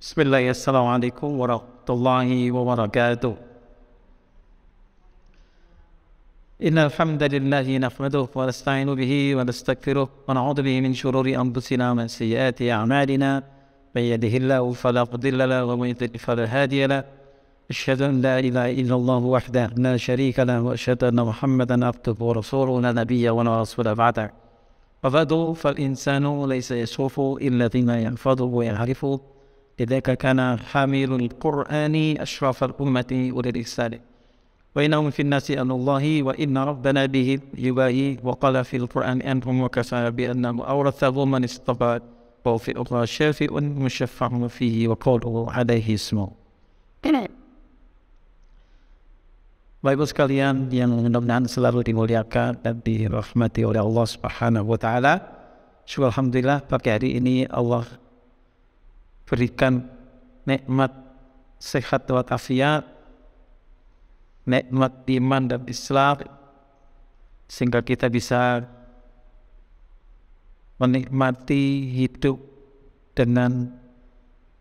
بسم الله السلام عليكم ورحمة الله وبركاته إن الحمد لله نحمده ونستعين به ونستغفره ونعوذ به من شرور أنفسنا ومن سيئات أعمالنا من يهده الله فلا مضل له ومن يضلل فلا هادي له أشهد أن لا إله إلا الله وحده لا شريك له وأشهد أن محمدا عبده ورسوله لا نبي ولا رسول بعده فالإنسان ليس يشوفه إلا فيما ينفض ويعرفه لذلك كان حامل القرآن أشرف الأمة وللرسالة وإنهم في الناس أن الله وإن ربنا به يباهي وقال في القرآن أنهم وكفى بأنهم أورثه من اصطفى وهو في أخرى شافئ مشفع فيه وقوله عليه اسمه Baik sekalian yang mudah-mudahan selalu dimuliakan dan dirahmati oleh Allah Subhanahu wa taala. Alhamdulillah pagi hari ini Allah berikan nikmat sehat dan afiat, nikmat iman dan Islam, sehingga kita bisa menikmati hidup dengan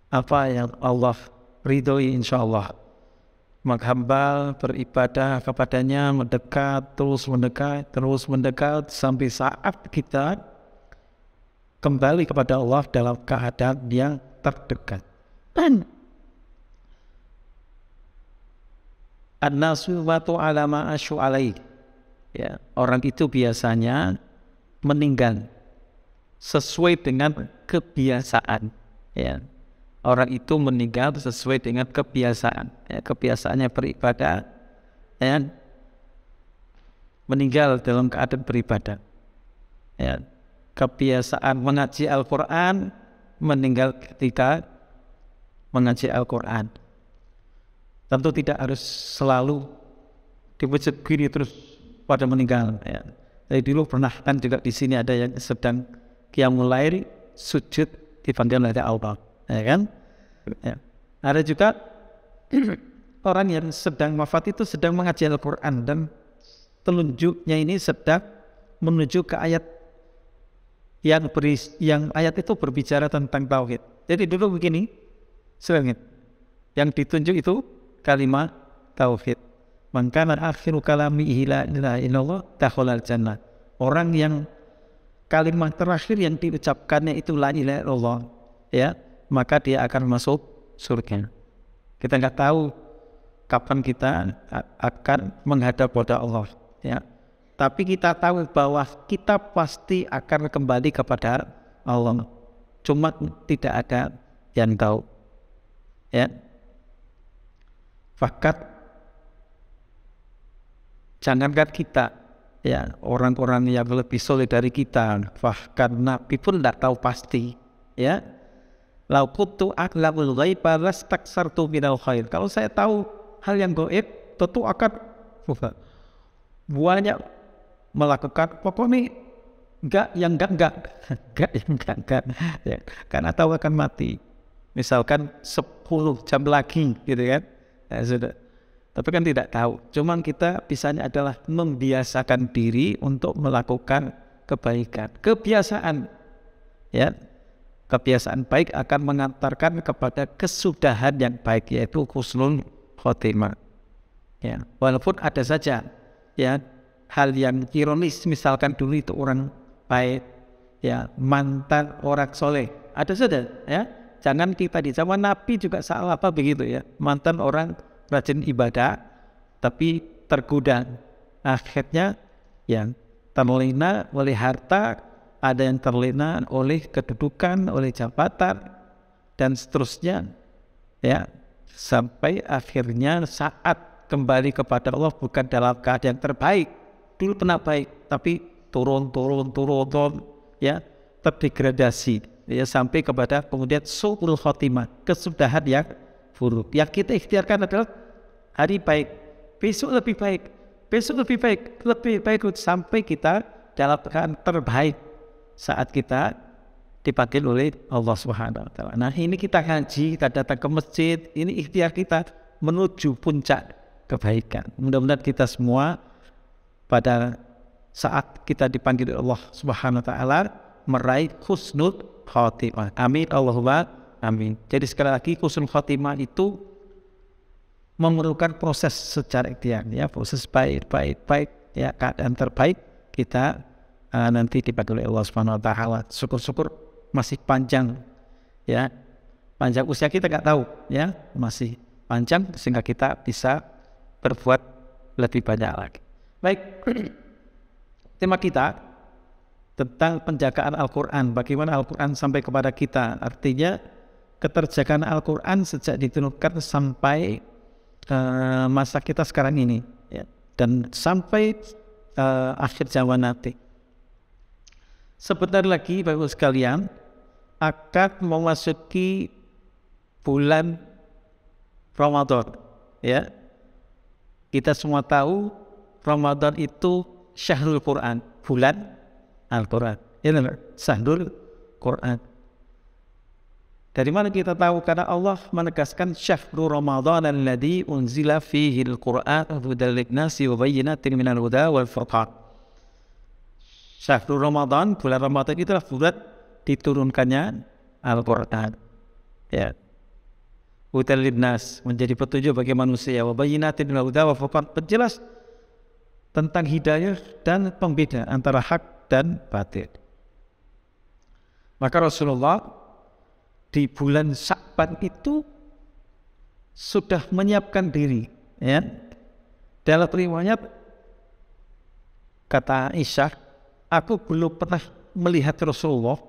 apa yang Allah ridhoi insya Allah. Menghambal, beribadah kepadanya, mendekat, terus mendekat, terus mendekat, sampai saat kita kembali kepada Allah dalam keadaan yang terdekat. An-nasu watu alama asyu alaih. Ya, orang itu biasanya meninggal sesuai dengan kebiasaan. Ya. Orang itu meninggal sesuai dengan kebiasaan. Ya, kebiasaannya beribadah. Ya. Meninggal dalam keadaan beribadah. Ya. Kebiasaan mengaji Al-Quran meninggal ketika mengaji Al-Quran. Tentu tidak harus selalu dipecat gini terus pada meninggal. Ya. Jadi dulu pernah kan juga di sini ada yang sedang kiamul mulai sujud dipanggil oleh Allah. Ya kan? Ya. Ada juga orang yang sedang wafat itu sedang mengaji Al-Quran dan telunjuknya ini sedang menuju ke ayat yang beri, yang ayat itu berbicara tentang tauhid. Jadi dulu begini, selengit. Yang ditunjuk itu kalimat tauhid. Maka akhiru kalami ila illallah dakhalal jannah. Orang yang kalimat terakhir yang diucapkannya itu la ilaha illallah, ya, maka dia akan masuk surga. Kita nggak tahu kapan kita akan menghadap pada Allah, ya tapi kita tahu bahwa kita pasti akan kembali kepada Allah. Cuma tidak ada yang tahu. Ya. Fakat jangankan kita, ya orang-orang yang lebih solid dari kita, bahkan Nabi pun tidak tahu pasti. Ya, laukutu kutu aklamul ghaiba lastaksartu minal khair. Kalau saya tahu hal yang goib, tentu akan banyak melakukan pokoknya enggak yang enggak enggak enggak yang enggak enggak ya, karena tahu akan mati misalkan 10 jam lagi gitu kan ya, sudah tapi kan tidak tahu cuman kita bisanya adalah membiasakan diri untuk melakukan kebaikan kebiasaan ya kebiasaan baik akan mengantarkan kepada kesudahan yang baik yaitu khusnul khotimah ya walaupun ada saja ya hal yang ironis misalkan dulu itu orang baik ya mantan orang soleh ada sudah ya jangan kita di zaman Nabi juga salah apa begitu ya mantan orang rajin ibadah tapi tergoda akhirnya yang terlena oleh harta ada yang terlena oleh kedudukan oleh jabatan dan seterusnya ya sampai akhirnya saat kembali kepada Allah bukan dalam keadaan terbaik dulu pernah baik tapi turun turun turun turun ya terdegradasi ya sampai kepada kemudian suul khotimah kesudahan yang buruk yang kita ikhtiarkan adalah hari baik besok lebih baik besok lebih baik lebih baik sampai kita dalam keadaan terbaik saat kita dipanggil oleh Allah Subhanahu wa taala. Nah, ini kita ngaji, kita datang ke masjid, ini ikhtiar kita menuju puncak kebaikan. Mudah-mudahan kita semua pada saat kita dipanggil Allah Subhanahu wa taala meraih khusnul khotimah. Amin Allahumma amin. Jadi sekali lagi khusnul khotimah itu memerlukan proses secara ikhtiar ya, proses baik baik baik ya keadaan terbaik kita uh, nanti dipanggil Allah Subhanahu wa taala. Syukur-syukur masih panjang ya. Panjang usia kita nggak tahu ya, masih panjang sehingga kita bisa berbuat lebih banyak lagi. Baik, tema kita tentang penjagaan Al-Quran, bagaimana Al-Quran sampai kepada kita. Artinya keterjagaan Al-Quran sejak diturunkan sampai uh, masa kita sekarang ini ya. dan sampai uh, akhir zaman nanti. Sebentar lagi Bapak ibu sekalian akan memasuki bulan Ramadan ya. Kita semua tahu Ramadan itu syahrul Quran, bulan Al-Quran. Ini ya syahrul Quran. Dari mana kita tahu? Karena Allah menegaskan syahrul Ramadan alladhi unzila fihi al-Qur'an hudal Nasi wa bayyinatin minal huda wal furqan. Syahrul Ramadan, bulan Ramadan itulah bulan diturunkannya Al-Qur'an. Ya. Hudal Nas menjadi petunjuk bagi manusia wa bayyinatin minal huda wal furqan. Penjelas tentang hidayah dan pembeda antara hak dan batil. Maka Rasulullah di bulan Sya'ban itu sudah menyiapkan diri ya. Dalam riwayat kata Aisyah, aku belum pernah melihat Rasulullah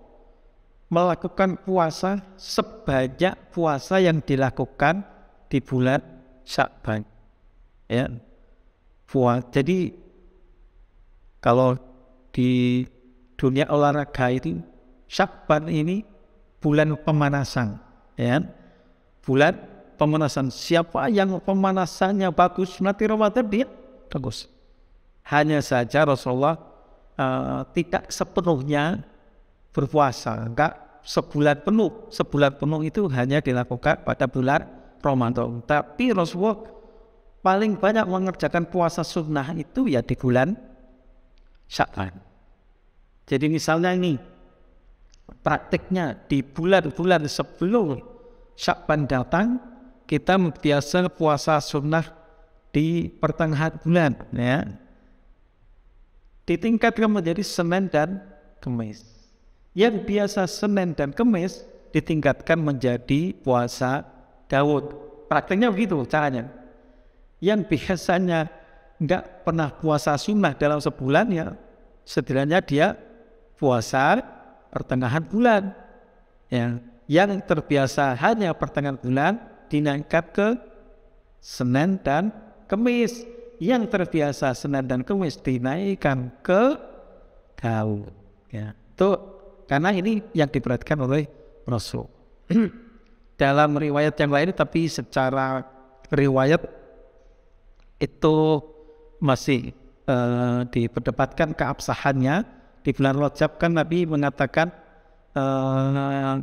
melakukan puasa sebanyak puasa yang dilakukan di bulan Sya'ban. Ya, Fuad. Jadi kalau di dunia olahraga itu Syakban ini bulan pemanasan, ya. Kan? Bulan pemanasan. Siapa yang pemanasannya bagus, nanti Ramadan dia bagus. Hanya saja Rasulullah uh, tidak sepenuhnya berpuasa, enggak sebulan penuh. Sebulan penuh itu hanya dilakukan pada bulan Ramadan. Tapi Rasulullah paling banyak mengerjakan puasa sunnah itu ya di bulan Syakban. Jadi misalnya ini praktiknya di bulan-bulan sebelum Syakban datang kita biasa puasa sunnah di pertengahan bulan ya. Ditingkatkan menjadi Senin dan Kemis. Yang biasa Senin dan Kemis ditingkatkan menjadi puasa Daud. Praktiknya begitu caranya yang biasanya nggak pernah puasa sunnah dalam sebulan ya setidaknya dia puasa pertengahan bulan ya yang terbiasa hanya pertengahan bulan dinaikkan ke Senin dan Kemis yang terbiasa Senin dan Kemis dinaikkan ke Daud ya itu karena ini yang diperhatikan oleh Rasul dalam riwayat yang lain tapi secara riwayat itu masih uh, diperdebatkan keabsahannya. Di bulan Rajab kan Nabi mengatakan eh,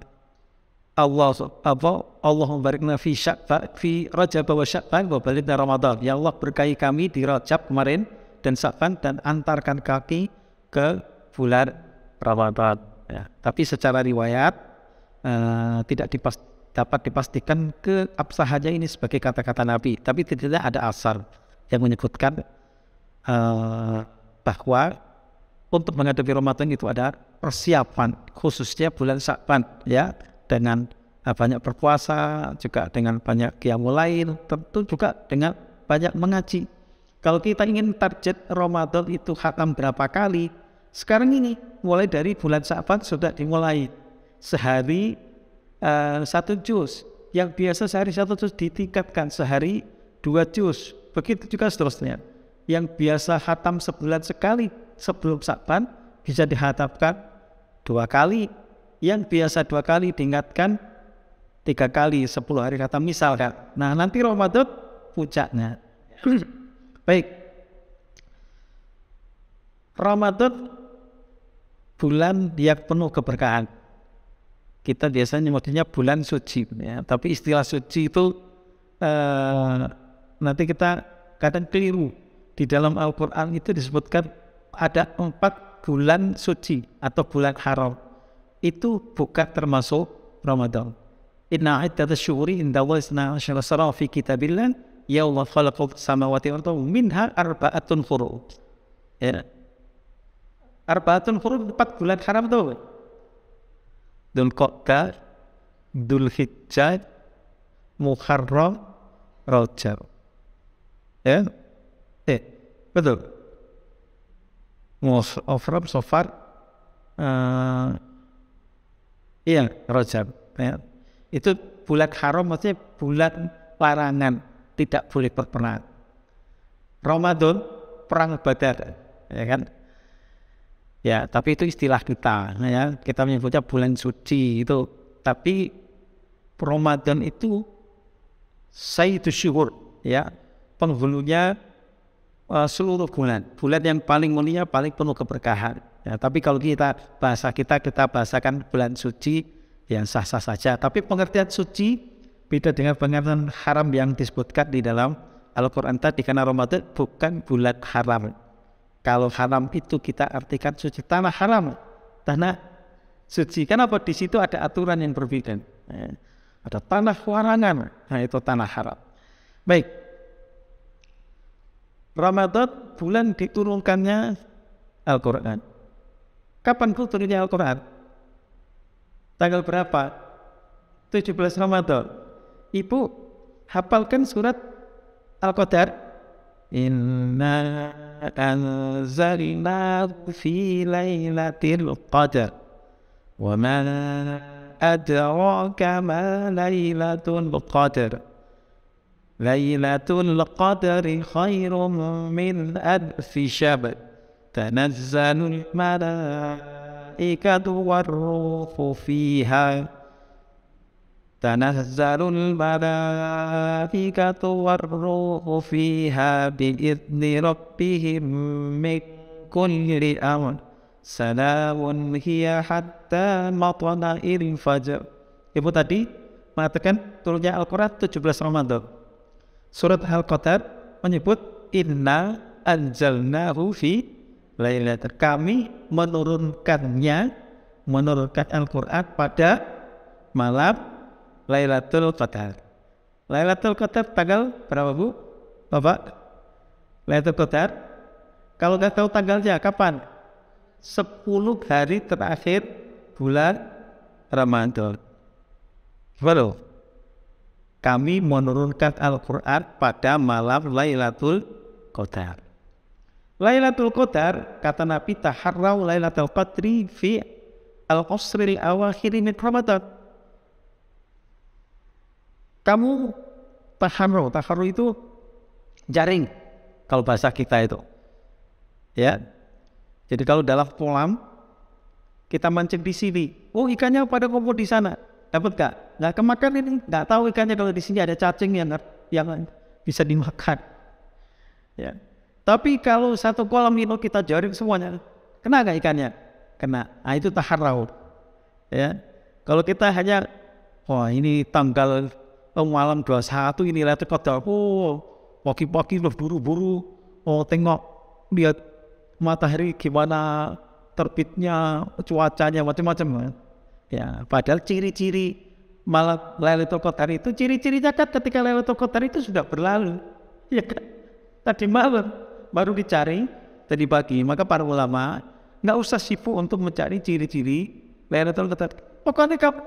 Allah apa Allahumma barikna fi Sya'ban fi Rajab wa Sya'ban wa Ramadan. Ya Allah berkahi kami di Rajab kemarin dan Sya'ban dan antarkan kaki ke bulan Ramadan. Ya. Tapi secara riwayat uh, tidak dipas dapat dipastikan keabsahannya ini sebagai kata-kata Nabi, tapi tidak ada asar yang menyebutkan uh, bahwa untuk menghadapi Ramadan itu ada persiapan khususnya bulan Syakban ya dengan uh, banyak berpuasa juga dengan banyak kiamu lain tentu juga dengan banyak mengaji. Kalau kita ingin target Ramadan itu khatam berapa kali? Sekarang ini mulai dari bulan Syakban sudah dimulai sehari uh, satu juz yang biasa sehari satu juz ditingkatkan sehari dua juz begitu juga seterusnya. Yang biasa hatam sebulan sekali sebelum Sa'ban bisa dihatapkan dua kali. Yang biasa dua kali diingatkan tiga kali sepuluh hari kata misalnya Nah nanti Ramadan puncaknya. Baik. Ramadan bulan yang penuh keberkahan. Kita biasanya nyebutnya bulan suci, ya. tapi istilah suci itu eh, nanti kita kadang keliru. Di dalam Al-Quran itu disebutkan ada empat bulan suci atau bulan haram. Itu bukan termasuk Ramadan. Inna iddat syuhuri inda Allah isna asyara sarah fi kitabillan ya Allah falakul samawati wa minha arba'atun furu. Ya. Arba'atun furu empat bulan haram tuh. dul hijjad Muharram, Rajab. Ya, eh, betul. Most of rob so far, uh, iya Rajab. Ya. Itu bulan haram maksudnya bulan larangan, tidak boleh berperang. Ramadan perang Badar, ya kan? Ya, tapi itu istilah kita, ya. Kita menyebutnya bulan suci itu. Tapi Ramadan itu itu syukur ya penghulunya uh, e, seluruh bulan. Bulan yang paling mulia, paling penuh keberkahan. Ya, tapi kalau kita bahasa kita kita bahasakan bulan suci yang sah-sah saja. Tapi pengertian suci beda dengan pengertian haram yang disebutkan di dalam Al-Quran tadi karena Ramadan bukan bulan haram. Kalau haram itu kita artikan suci tanah haram, tanah suci. Kenapa di situ ada aturan yang berbeda? Ya, ada tanah warangan, nah itu tanah haram. Baik, Ramadan bulan diturunkannya Al-Quran. Kapan turunnya Al-Quran? Tanggal berapa? 17 Ramadan. Ibu, hafalkan surat Al-Qadar. Inna anzalina fi laylatil qadar. Wa ma adraka ma lailatul qadar. ليلة القدر خير من ألف شبر تنزل الملائكة والروح فيها تنزل الملائكة والروح فيها بإذن ربهم من كل أمر سلام هي حتى مطلع الفجر إبو تدي mengatakan turunnya Al-Quran 17 Ramadan Surat Al-Qadar menyebut inna Anjalna fi lailatul kami menurunkannya menurunkan Al-Qur'an pada malam Lailatul Qadar. Lailatul Qadar tanggal berapa Bu? Bapak? Lailatul Qadar kalau nggak tahu tanggalnya kapan? 10 hari terakhir bulan Ramadan. Baru kami menurunkan Al-Quran pada malam Lailatul Qadar. Lailatul Qadar kata Nabi taharrau Lailatul Qadri fi al-qasril awakhir min Ramadan. Kamu taharrau, taharrau itu jaring kalau bahasa kita itu. Ya. Jadi kalau dalam kolam kita mancing di sini, oh ikannya pada kumpul di sana, dapat gak? nggak kemakan ini nggak tahu ikannya kalau di sini ada cacing yang yang bisa dimakan ya tapi kalau satu kolam itu kita jaring semuanya kena nggak ikannya kena nah, itu tahar laut ya kalau kita hanya wah ini tanggal oh, malam malam satu ini lihat kota oh pagi-pagi loh buru-buru oh tengok lihat matahari gimana terbitnya cuacanya macam-macam ya padahal ciri-ciri malam Lailatul Qadar itu ciri ciri kan ketika Lailatul Qadar itu sudah berlalu. Ya kan? Tadi malam baru dicari tadi pagi. Maka para ulama nggak usah sibuk untuk mencari ciri-ciri Lailatul Qadar. Pokoknya kamu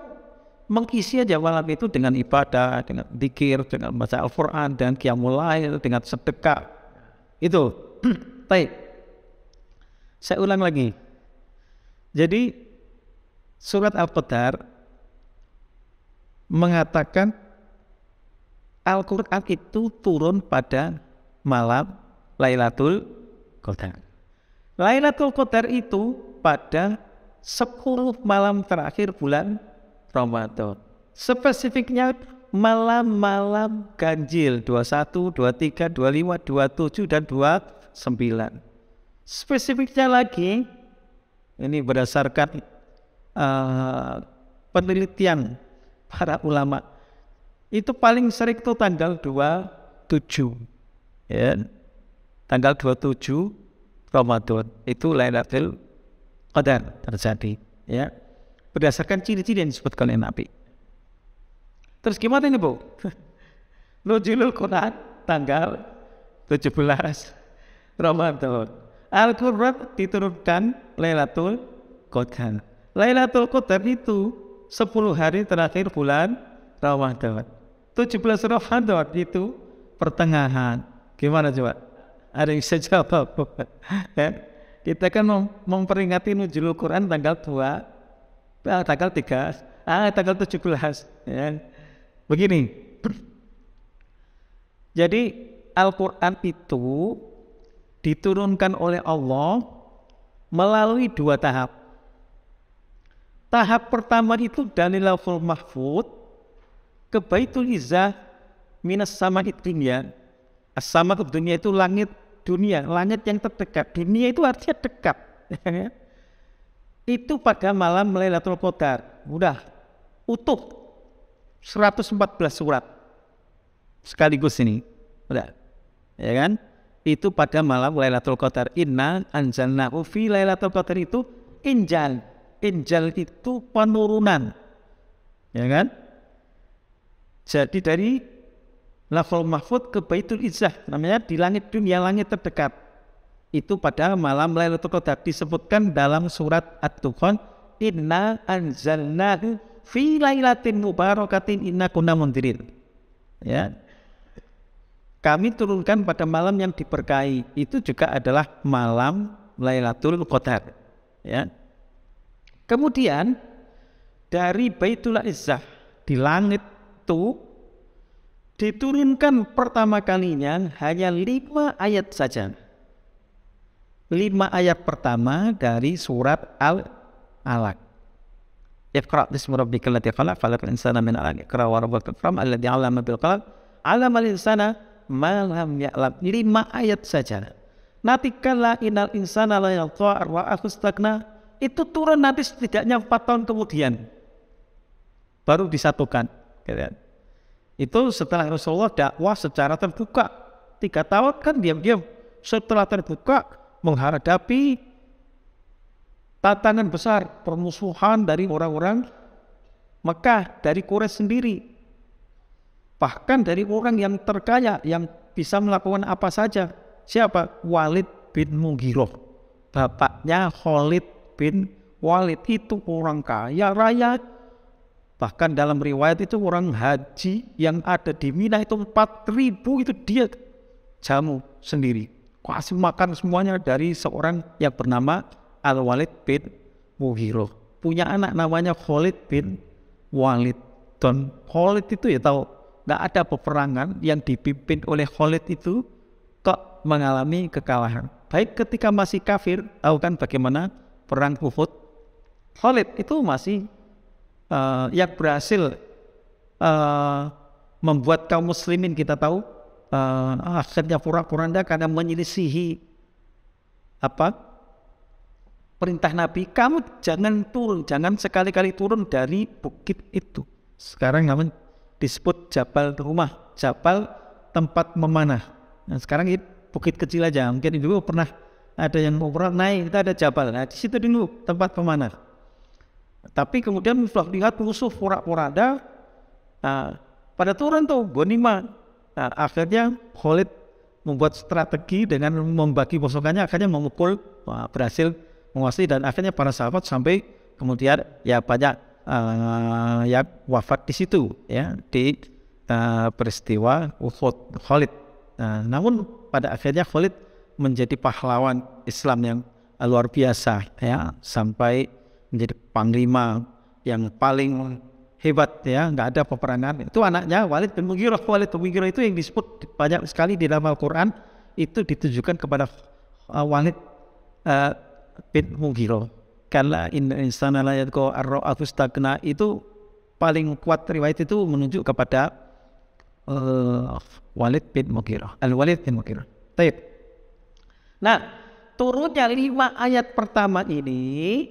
mengisi aja malam itu dengan ibadah, dengan dikir, dengan baca Al-Quran, dengan kiamulail dengan sedekah. Itu. Baik. Saya ulang lagi. Jadi surat Al-Qadar mengatakan Al-Quran itu turun pada malam Lailatul Qadar. Lailatul Qadar itu pada 10 malam terakhir bulan Ramadan. Spesifiknya malam-malam ganjil 21, 23, 25, 27, dan 29. Spesifiknya lagi, ini berdasarkan uh, penelitian para ulama itu paling sering itu tanggal 27 ya tanggal 27 Ramadan itu Lailatul Qadar terjadi ya berdasarkan ciri-ciri yang disebutkan oleh Nabi terus gimana ini Bu Nuzulul Quran tanggal 17 Ramadan Al-Quran diturunkan Lailatul Qadar Lailatul Qadar itu 10 hari terakhir bulan Ramadan. 17 Ramadan itu pertengahan. Gimana coba? Ada yang bisa jawab? Kan? Kita kan mem memperingati Nujul Quran tanggal 2 tanggal 3 ah tanggal 17 ah, ya. Kan? Begini. Jadi Al-Qur'an itu diturunkan oleh Allah melalui dua tahap. Tahap pertama itu dari laful mahfud ke baitul izzah minas sama dunia. Sama ke dunia itu langit dunia, langit yang terdekat. Dunia itu artinya dekat. Ya. itu pada malam Lailatul Qadar. mudah. utuh 114 surat sekaligus ini. mudah. Ya kan? Itu pada malam Lailatul Qadar. Inna anzalnahu fi Lailatul Qadar itu injal Injil itu penurunan. Ya kan? Jadi dari lafal mahfud ke baitul izzah namanya di langit dunia langit terdekat itu pada malam Lailatul Qadar disebutkan dalam surat At-Dukhan inna anzalnahu fi lailatin mubarakatin inna kunna mundirin ya kami turunkan pada malam yang diberkahi itu juga adalah malam Lailatul Qadar ya Kemudian dari Baitul Izzah di langit itu diturunkan pertama kalinya hanya lima ayat saja. Lima ayat pertama dari surat Al Alaq. Iqra bismi rabbikal ladzi khalaq falaq insana min 'alaq. Iqra wa rabbukal akram alladzi 'allama bil qalam al insana ma lam ya'lam. Lima ayat saja. Natikala inal insana la yata'ar wa akhustagna itu turun nanti setidaknya empat tahun kemudian baru disatukan. Gitu kan. Itu setelah Rasulullah dakwah secara terbuka tiga tahun kan diam-diam setelah terbuka menghadapi tantangan besar permusuhan dari orang-orang Mekah dari Quraisy sendiri bahkan dari orang yang terkaya yang bisa melakukan apa saja siapa Walid bin Mughiroh bapaknya Khalid bin Walid itu orang kaya raya. Bahkan dalam riwayat itu orang haji yang ada di Mina itu 4000 itu dia jamu sendiri. Kasih makan semuanya dari seorang yang bernama Al-Walid bin Muhiro. Punya anak namanya Khalid bin Walid. Dan Khalid itu ya tahu nggak ada peperangan yang dipimpin oleh Khalid itu kok mengalami kekalahan. Baik ketika masih kafir, tahu kan bagaimana perang Uhud, Khalid itu masih uh, yang berhasil uh, membuat kaum muslimin kita tahu uh, akhirnya pura-puranda karena menyelisihi apa perintah Nabi kamu jangan turun jangan sekali-kali turun dari bukit itu sekarang namun disebut Jabal Rumah Jabal tempat memanah nah sekarang ini bukit kecil aja mungkin dulu pernah ada yang mau berat naik, kita ada jabal. Nah, di situ dulu tempat pemanah. Tapi kemudian Muflah lihat musuh porak-poranda. Nah, pada turun tuh Bonima. Nah, akhirnya Khalid membuat strategi dengan membagi pasukannya akhirnya memukul nah, berhasil menguasai dan akhirnya para sahabat sampai kemudian ya banyak uh, ya wafat di situ ya di uh, peristiwa Uhud Khalid. Nah, namun pada akhirnya Khalid menjadi pahlawan Islam yang luar biasa ya sampai menjadi panglima yang paling hebat ya nggak ada peperangan itu anaknya Walid bin Mughirah Walid bin Mughirah itu yang disebut banyak sekali di dalam Al-Quran itu ditujukan kepada uh, Walid uh, bin Mughirah karena insana la yadko arra'afustagna itu paling kuat riwayat itu menunjuk kepada uh, Walid bin Mughirah Al-Walid bin Mughirah Taib Nah, turunnya lima ayat pertama ini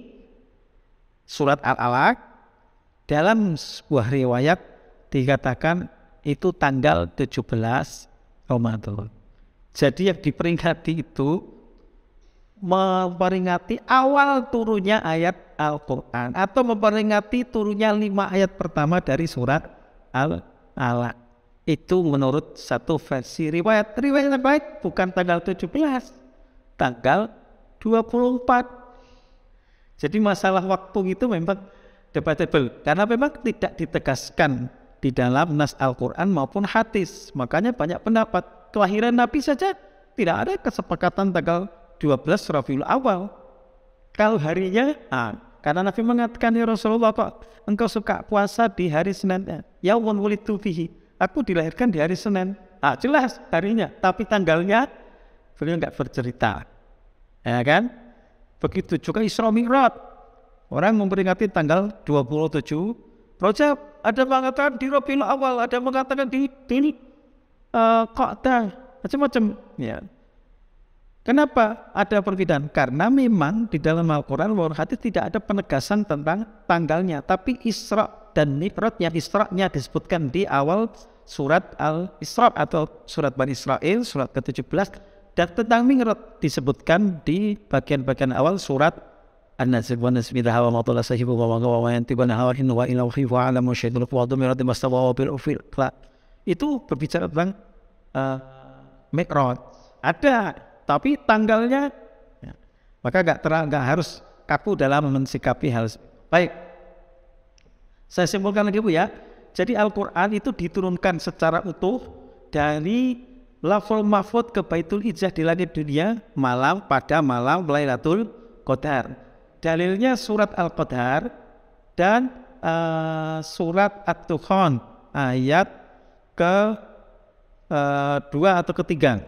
surat Al-Alaq dalam sebuah riwayat dikatakan itu tanggal 17 Ramadan. Jadi yang diperingati itu memperingati awal turunnya ayat Al-Quran atau memperingati turunnya lima ayat pertama dari surat Al-Alaq. Itu menurut satu versi riwayat. Riwayat yang baik bukan tanggal 17 tanggal 24. Jadi masalah waktu itu memang debatable karena memang tidak ditegaskan di dalam nas Al-Qur'an maupun hadis. Makanya banyak pendapat. Kelahiran Nabi saja tidak ada kesepakatan tanggal 12 Rabiul Awal. Kalau harinya, nah, karena Nabi mengatakan ya Rasulullah kok engkau suka puasa di hari Senin. Ya wulidtu fihi. Aku dilahirkan di hari Senin. Ah, jelas harinya, tapi tanggalnya beliau nggak bercerita. Ya kan? Begitu juga Isra Mi'raj. Orang memperingati tanggal 27 Rojab. Ada mengatakan di Rabiul Awal, ada mengatakan di ini uh, eh, macam-macam. Ya. Kenapa ada perbedaan? Karena memang di dalam Al-Quran maupun hadis tidak ada penegasan tentang tanggalnya. Tapi Isra dan Mi'raj yang Isra-nya disebutkan di awal surat Al-Isra atau surat Bani Israel, surat ke-17 dan tentang mikrot disebutkan di bagian-bagian awal surat An-Nasib wa nasmidah wa matullah sahibu wa maga wa yantibana hawahin wa ilau khifu ala musyidul wa dumirat mastawa wa bil ufil. Itu berbicara tentang uh, eh, mikrot. Ada, tapi tanggalnya ya. maka terang gak harus kaku dalam mensikapi hal baik. Saya simpulkan lagi Bu ya. Jadi Al-Quran itu diturunkan secara utuh dari lafal mahfud ke Baitul Izzah di langit dunia malam pada malam Lailatul Qadar. Dalilnya surat Al-Qadar dan uh, surat At-Tukhan ayat ke uh, dua atau ketiga.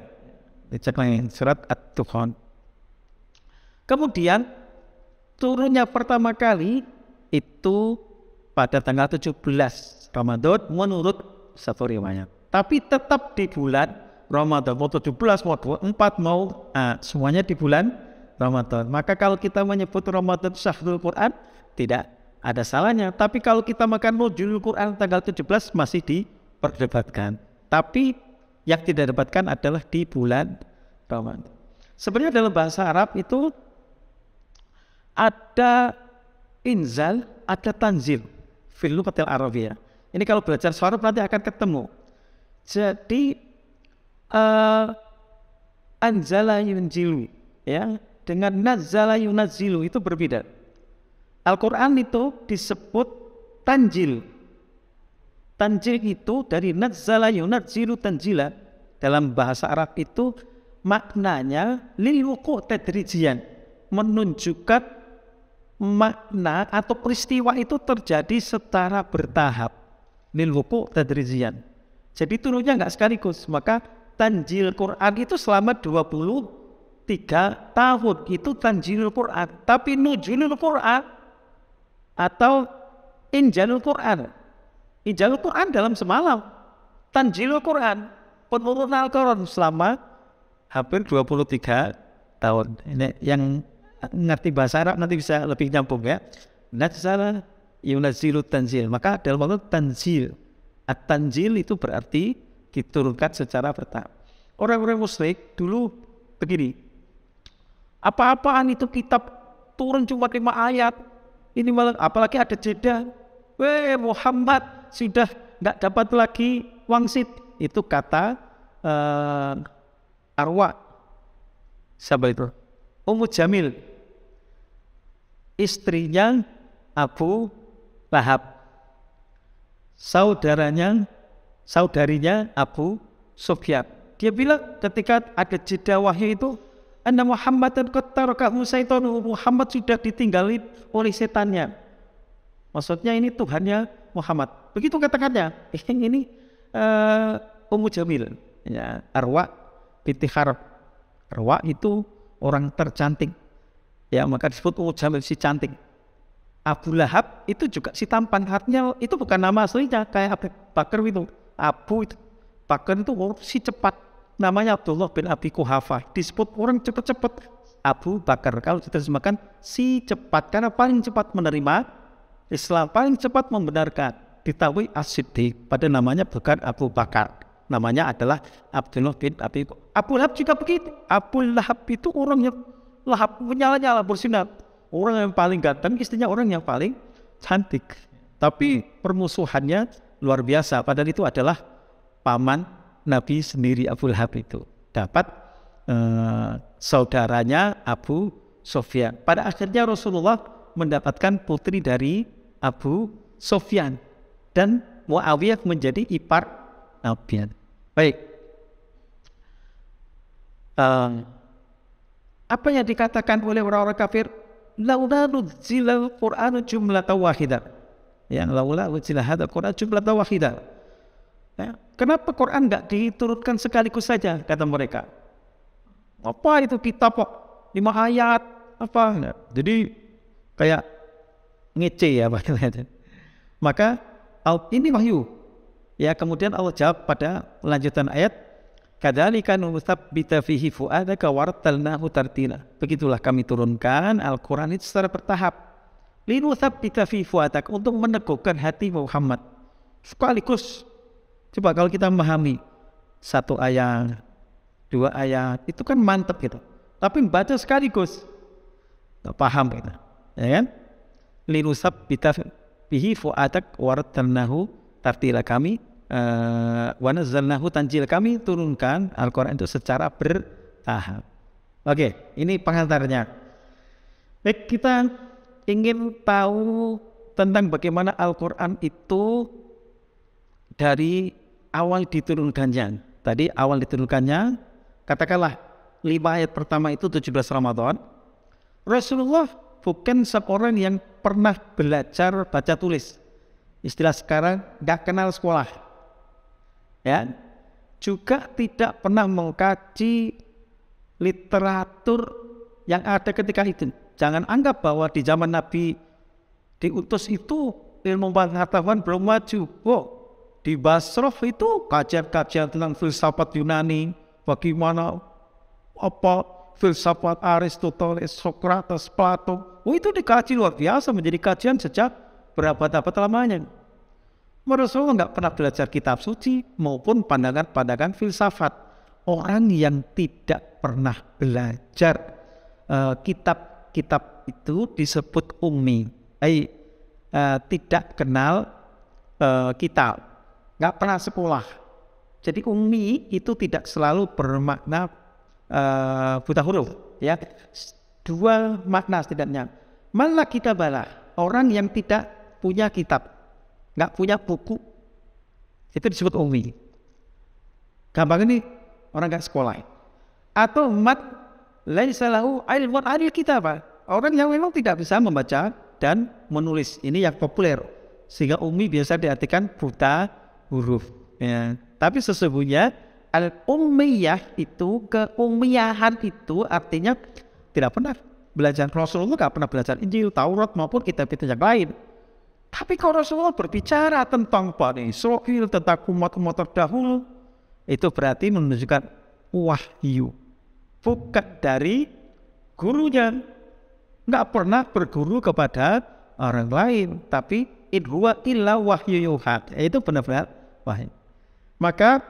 Dicek lagi surat At-Tukhan. Kemudian turunnya pertama kali itu pada tanggal 17 Ramadan menurut satu riwayat. Tapi tetap di bulan Ramadan, mau 17, mau 24, mau nah, semuanya di bulan Ramadan. Maka kalau kita menyebut Ramadan Syahrul Quran, tidak ada salahnya. Tapi kalau kita makan nuzul Quran tanggal 17 masih diperdebatkan. Tapi yang tidak dapatkan adalah di bulan Ramadan. Sebenarnya dalam bahasa Arab itu ada inzal, ada tanzil. Fil lugatil Ini kalau belajar suara nanti akan ketemu. Jadi uh, eh, anzala yunzilu ya dengan nazala yunazilu itu berbeda. Al-Qur'an itu disebut tanjil. Tanjil itu dari nazala yunazilu tanjila dalam bahasa Arab itu maknanya liwuku tedrijian menunjukkan makna atau peristiwa itu terjadi secara bertahap lil tadrizian Jadi turunnya nggak sekaligus, maka Tanjil Quran itu selama 23 tahun itu Tanjil Quran tapi Nuzulul Quran atau Injil Quran Injil Quran dalam semalam Tanjil Quran penurunan Al-Quran selama hampir 23 tahun ini yang ngerti bahasa Arab nanti bisa lebih nyambung ya Nazala yunazilu Tanjil. maka dalam waktu Tanjil, at-tanzil itu berarti diturunkan secara bertahap. Orang-orang musyrik dulu begini, apa-apaan itu kitab turun cuma lima ayat, ini malah apalagi ada jeda, weh Muhammad sudah nggak dapat lagi wangsit, itu kata uh, eh, arwah siapa itu? Ummu Jamil, istrinya Abu Lahab, saudaranya saudarinya Abu Sufyan. Dia bilang ketika ada jeda wahyu itu, Anda Muhammad dan Qatarakahu Saitonu, Muhammad sudah ditinggalin oleh setannya. Maksudnya ini Tuhannya Muhammad. Begitu katakannya, eh, ini uh, Ummu Jamil, ya, Arwa binti Harap. Arwa itu orang tercantik. Ya, maka disebut Ummu Jamil si cantik. Abu Lahab itu juga si tampan, artinya itu bukan nama aslinya, kayak Abu Bakar itu. Abu itu bahkan itu orang si cepat namanya Abdullah bin Abi Kuhafa disebut orang cepat-cepat Abu Bakar kalau kita diterjemahkan si cepat karena paling cepat menerima Islam paling cepat membenarkan ditahui asyidi pada namanya bukan Abu Bakar namanya adalah Abdullah bin Abi Abu Lahab juga begitu Abu Lahab itu orang yang Lahab menyala-nyala bersinar orang yang paling ganteng istrinya orang yang paling cantik tapi permusuhannya luar biasa. Padahal itu adalah paman Nabi sendiri Abu Lahab itu dapat eh, saudaranya Abu Sofyan. Pada akhirnya Rasulullah mendapatkan putri dari Abu Sofyan dan Muawiyah menjadi ipar Nabi. Baik. Uh, apa yang dikatakan oleh orang-orang kafir? Laula nuzzilal Quran jumlah tawahidah yang laula wujila hadal Quran jumlah wahida. Ya. Kenapa Quran nggak diturunkan sekaligus saja kata mereka? Apa itu kitab kok lima ayat apa? Nah, jadi kayak ngece ya bahkan. Maka ini wahyu. Ya kemudian Allah jawab pada lanjutan ayat Kadzalika nutsabbita fihi fuadaka wartalnahu tartila. Begitulah kami turunkan Al-Qur'an itu secara bertahap Lino thabbita fi fuatak untuk meneguhkan hati Muhammad. Sekaligus coba kalau kita memahami satu ayat, dua ayat itu kan mantep gitu. Tapi baca sekaligus nggak paham gitu, ya kan? Lino thabbita bihi fuatak waratnahu tartila kami uh, eh, wa tanjil kami turunkan Al-Qur'an itu secara bertahap. Oke, ini pengantarnya. Baik, kita ingin tahu tentang bagaimana Al-Quran itu dari awal diturunkannya. Tadi awal diturunkannya, katakanlah lima ayat pertama itu 17 Ramadan. Rasulullah bukan seorang yang pernah belajar baca tulis. Istilah sekarang gak kenal sekolah. Ya, juga tidak pernah mengkaji literatur yang ada ketika itu. Jangan anggap bahwa di zaman Nabi diutus itu ilmu pengetahuan belum maju. Wow. di Basrof itu kajian-kajian tentang filsafat Yunani, bagaimana apa filsafat Aristoteles, Socrates, Plato. Oh, itu dikaji luar biasa menjadi kajian sejak berabad-abad lamanya. Rasulullah nggak pernah belajar kitab suci maupun pandangan-pandangan filsafat. Orang yang tidak pernah belajar uh, kitab kitab itu disebut ummi, eh, uh, tidak kenal uh, e, kitab, nggak pernah sekolah. Jadi ummi itu tidak selalu bermakna uh, buta huruf, ya. Dua makna setidaknya. Malah kita bala orang yang tidak punya kitab, nggak punya buku, itu disebut ummi. Gampang ini orang nggak sekolah. Atau mat Laisalahu lahu ilmun anil kitabah. Orang yang memang tidak bisa membaca dan menulis. Ini yang populer. Sehingga ummi biasa diartikan buta huruf. Ya. Tapi sesungguhnya al-ummiyah itu, keumiyahan itu artinya tidak pernah belajar Rasulullah tidak pernah belajar Injil, Taurat maupun kitab-kitab yang lain. Tapi kalau Rasulullah berbicara tentang Bani Israel, tentang umat-umat terdahulu, itu berarti menunjukkan wahyu bukan dari gurunya. Nggak pernah berguru kepada orang lain, tapi idhuwa illa wahyu yuhad. Itu benar-benar wahyu. Maka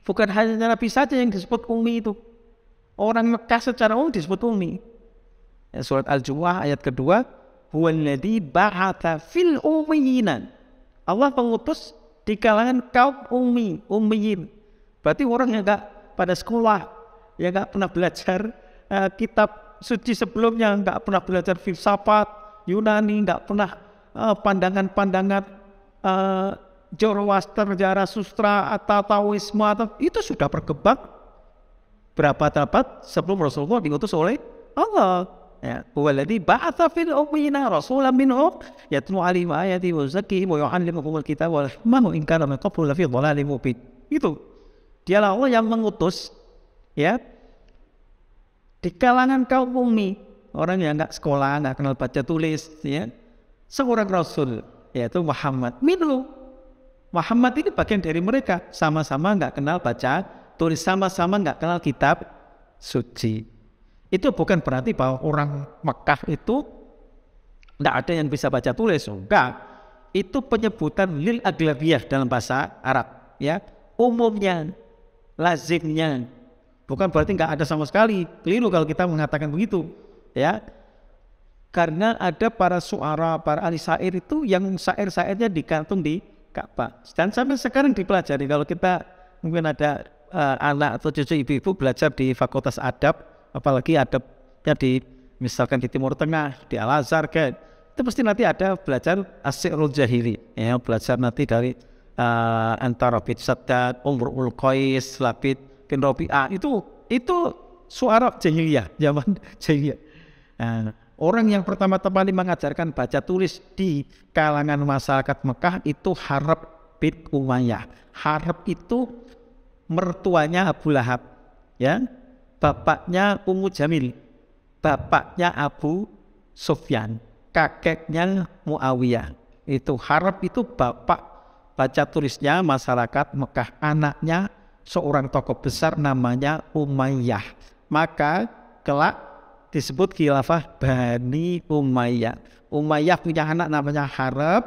bukan hanya Nabi saja yang disebut ummi itu. Orang Mekah secara umum disebut ummi. Ya, surat Al-Jumu'ah ayat kedua, Huwalladhi ba'ata fil ummiyinan. Allah mengutus di kalangan kaum ummi ummiyin. Berarti orang yang enggak pada sekolah, ya nggak pernah belajar eh, kitab suci sebelumnya, nggak pernah belajar filsafat Yunani, nggak pernah eh, pandangan-pandangan uh, uh, Jara Sustra, atau Taoisme, atau itu sudah berkembang berapa dapat sebelum Rasulullah diutus oleh Allah. Ya, walladzi ba'atsa fil ummiyina rasulan minhum yatlu 'alaihim ayati wa yuzakkihim wa yu'allimuhumul kitaba wal hikmah in kana min qablu lafi dhalalin mubin. Itu. Dialah Allah yang mengutus ya di kalangan kaum umi orang yang nggak sekolah nggak kenal baca tulis ya seorang rasul yaitu Muhammad minum Muhammad ini bagian dari mereka sama-sama nggak kenal baca tulis sama-sama nggak kenal kitab suci itu bukan berarti bahwa orang Mekah itu tidak ada yang bisa baca tulis enggak itu penyebutan lil aglabiyah dalam bahasa Arab ya umumnya lazimnya Bukan berarti nggak ada sama sekali. Keliru kalau kita mengatakan begitu. Ya, karena ada para suara, para ahli syair itu yang syair-syairnya dikantung di Ka'bah. Dan sampai sekarang dipelajari kalau kita mungkin ada uh, anak atau cucu ibu-ibu belajar di Fakultas Adab, apalagi adabnya di misalkan di Timur Tengah, di Al Azhar, kan itu pasti nanti ada belajar asyirul jahili, ya belajar nanti dari uh, antara Bid Saddad, Umrul Qais, lapit Kenropi A ah, itu itu suara jahiliyah zaman jahiliyah. Nah, orang yang pertama-tama mengajarkan baca tulis di kalangan masyarakat Mekah itu Harap bin Umayyah. Harap itu mertuanya Abu Lahab, ya. Bapaknya Ummu Jamil, bapaknya Abu Sufyan, kakeknya Muawiyah. Itu Harap itu bapak baca tulisnya masyarakat Mekah, anaknya seorang tokoh besar namanya Umayyah. Maka kelak disebut khilafah Bani Umayyah. Umayyah punya anak namanya Harab,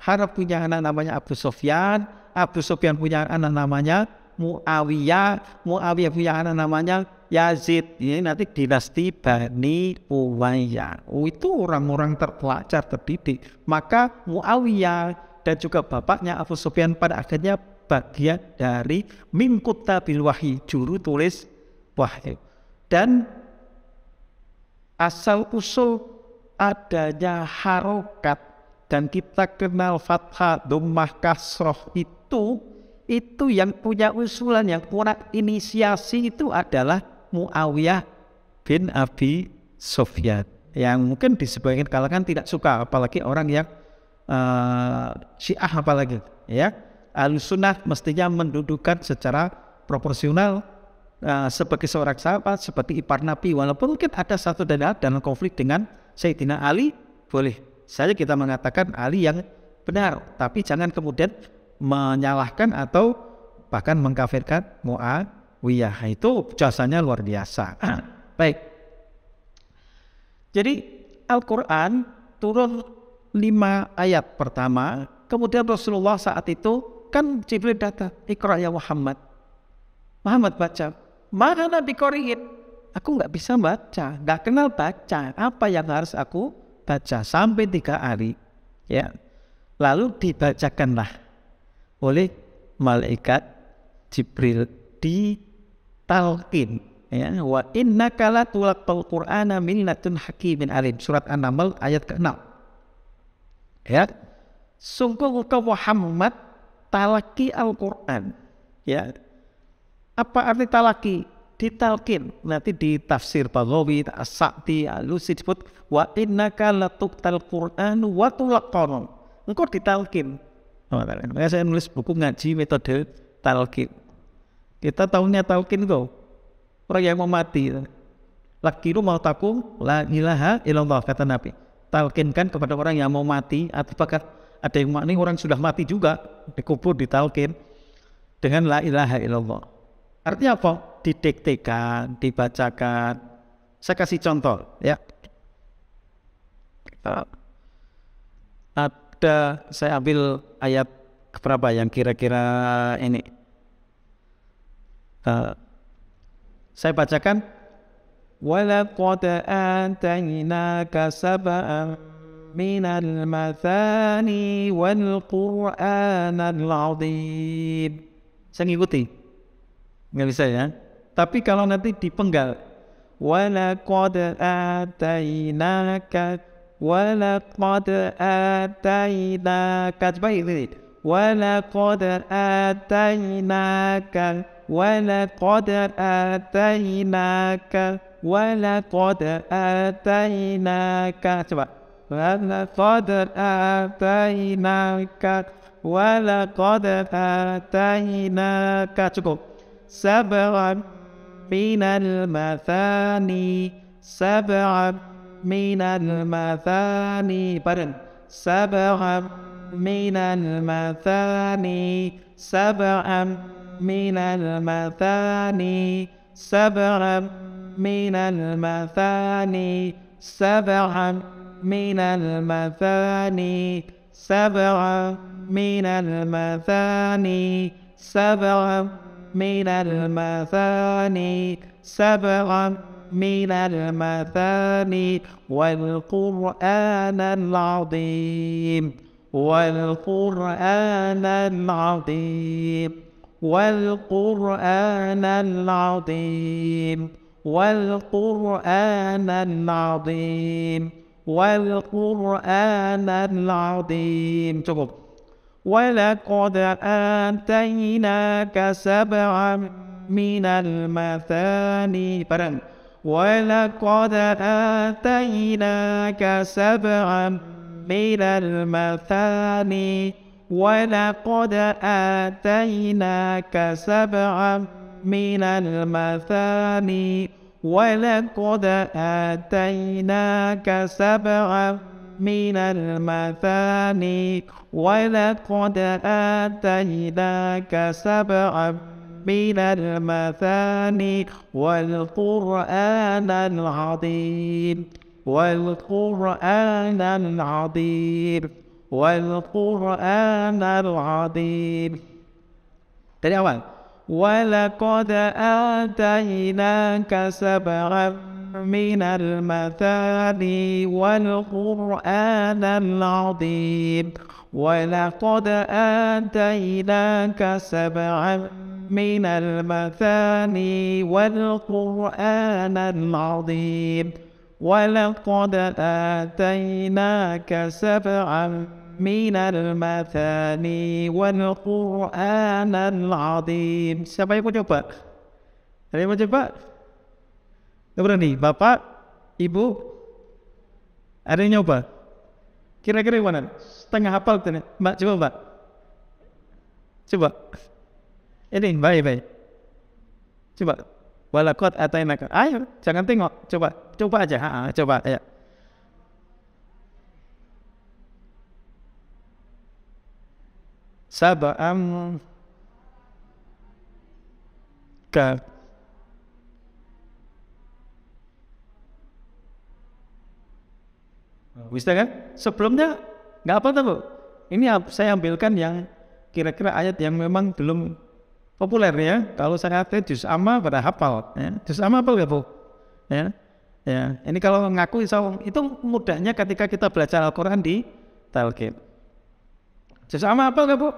Harab punya anak namanya Abu Sofyan, Abu Sofyan punya anak namanya Muawiyah, Muawiyah punya anak namanya Yazid. Ini nanti dinasti Bani Umayyah. Oh, itu orang-orang terpelajar, terdidik. Maka Muawiyah dan juga bapaknya Abu Sofyan pada akhirnya bagian dari mingkutta bil wahyi juru tulis wahyu dan asal usul adanya harokat dan kita kenal fathah domah kasroh itu itu yang punya usulan yang punya inisiasi itu adalah Muawiyah bin Abi Sofyan yang mungkin di sebagian kalangan tidak suka apalagi orang yang uh, syiah apalagi ya Al-Sunnah mestinya mendudukan secara proporsional uh, sebagai seorang sahabat, seperti ipar Nabi. Walaupun mungkin ada satu dan dalam konflik dengan Sayyidina Ali, boleh saja kita mengatakan Ali yang benar. Tapi jangan kemudian menyalahkan atau bahkan mengkafirkan Muawiyah. Nah, itu jasanya luar biasa. Baik. Jadi Al-Quran turun lima ayat pertama kemudian Rasulullah saat itu Kan Jibril datang, ikra ya Muhammad. Muhammad baca. Mana Nabi Korihin? Aku nggak bisa baca, nggak kenal baca. Apa yang harus aku baca? Sampai tiga hari. Ya. Lalu dibacakanlah oleh malaikat Jibril di talqin ya wa innaka latulqul qur'ana min latun hakimin alim surat an-naml ayat ke-6 ya sungguh kau Muhammad talaki Al-Quran. Ya. Apa arti talaki? Ditalkin. Nanti di tafsir Baghawi, as sakti Al-Lusi disebut, Wa innaka latuktal Qur'an wa tulakon. Engkau ditalkin. Oh, makanya saya nulis buku ngaji metode talkin. Kita tahunya talkin kok. Orang yang mau mati. laki lu mau takum, la ilaha illallah, kata Nabi. Talkinkan kepada orang yang mau mati atau bahkan ada yang makni orang sudah mati juga, dikubur, ditalkin dengan la ilaha illallah. Artinya apa? Didiktekan, dibacakan. Saya kasih contoh ya. Ada saya ambil ayat berapa yang kira-kira ini. Uh, saya bacakan. Walaqad atainaka sab'an من المثاني والقرآن العظيم saya ngikuti nggak bisa ya tapi kalau nanti dipenggal walaqad atainaka walaqad atainaka coba itu walaqad atainaka walaqad atainaka walaqad atainaka coba ولقد آتيناك ولقد آتيناك سبعا من المثاني سبعا من المثاني بدن سبعا من المثاني سبعا من المثاني سبعا من المثاني سبعا من المثاني سبعة من المثاني سبعة من المثاني سبعة من المثاني والقرآن العظيم والقرآن العظيم والقرآن العظيم والقرآن العظيم والقرآن العظيم شكرا ولقد آتيناك سبعا من المثاني فرن ولقد آتيناك سبعا من المثاني ولقد آتيناك سبعا من المثاني ولقد آتيناك سبعا من المثاني ولقد آتيناك سبعا من المثاني والقرآن العظيم والقرآن العظيم والقرآن العظيم تاني ولقد آتيناك سبعا من المثاني والقرآن العظيم ولقد آتيناك سبعا من المثاني والقرآن العظيم ولقد آتيناك سبعا من المثاني والقرآن العظيم siapa yang mau coba? ada yang mau coba? Gak berani? Bapak? Ibu? Ada yang nyoba? Kira-kira mana? Setengah hafal tuh. Mbak, coba mbak. Coba. Ini, baik, baik. Coba. Walakot atau enak. Ayo, jangan tengok. Coba. Coba aja. Ha, coba. Ayo. سبعا ka oh. Bisa kan? Sebelumnya nggak apa apa bu. Ini saya ambilkan yang kira-kira ayat yang memang belum populer ya. Kalau saya kata jus amma pada hafal. Ya. jus amma apa nggak ya, bu? Ya. ya. Ini kalau ngaku itu mudahnya ketika kita belajar Al-Quran di talqin sama hafal gak bu?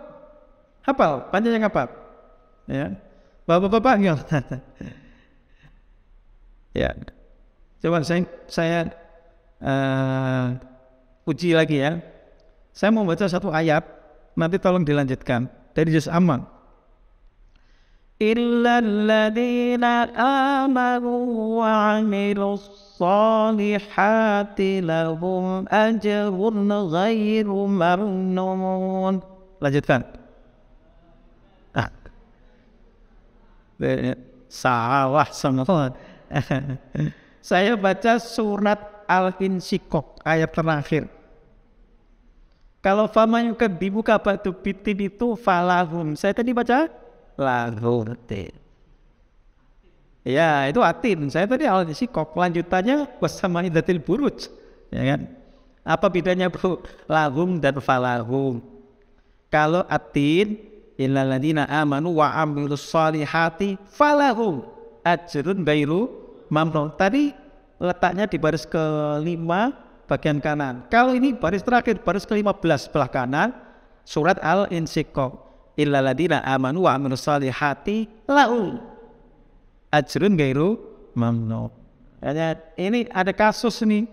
Hafal, panjang yang apa? Ya. Bapak-bapak panggil. ya. Coba saya, saya uh, uji lagi ya. Saya mau baca satu ayat, nanti tolong dilanjutkan. Dari Juz Aman. Illa alladhina amanu wa amilus الصالحات لهم أجر غير ممنون lanjutkan فان ah. salah semua saya baca surat Al-Insyikok ayat terakhir kalau fama faman dibuka batu bitin itu falahum saya tadi baca lahum Ya itu atin. Saya tadi audisi kok lanjutannya bersama idatil buruj. Ya kan? Apa bedanya bro? Lahum dan falahum. Kalau atin ilaladina amanu wa amilu salihati falahum ajrun Bayru mamnun. Tadi letaknya di baris kelima bagian kanan. Kalau ini baris terakhir baris kelima belas sebelah kanan surat al insyikok ilaladina amanu wa amilus salihati Laul ajrun gairu mamno. ini ada kasus nih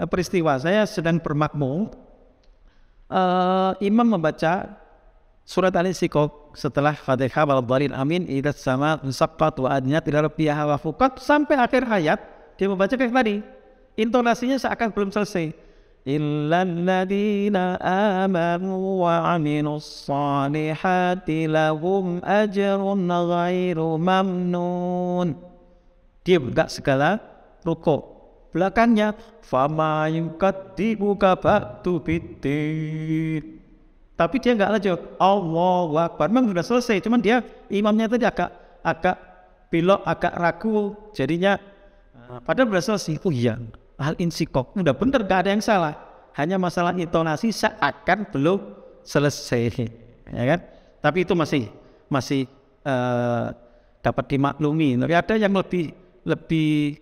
eh, peristiwa saya sedang bermakmum uh, imam membaca surat al insyikok setelah fatihah wal barin amin idat sama musaqqat wa adnya tidak lebih wa fukat sampai akhir hayat dia membaca kayak tadi intonasinya seakan belum selesai إلا الذين آمنوا وعملوا الصالحات لهم أجر غير ممنون Diam enggak segala ruko Belakangnya Fama yukadibu batu bidin Tapi dia enggak lanjut Allahu Akbar Memang sudah selesai Cuman dia imamnya tadi agak agak pilok agak ragu jadinya padahal sudah sih oh iya hal insikok udah bener gak ada yang salah hanya masalah intonasi seakan belum selesai ya kan tapi itu masih masih uh, dapat dimaklumi tapi ada yang lebih lebih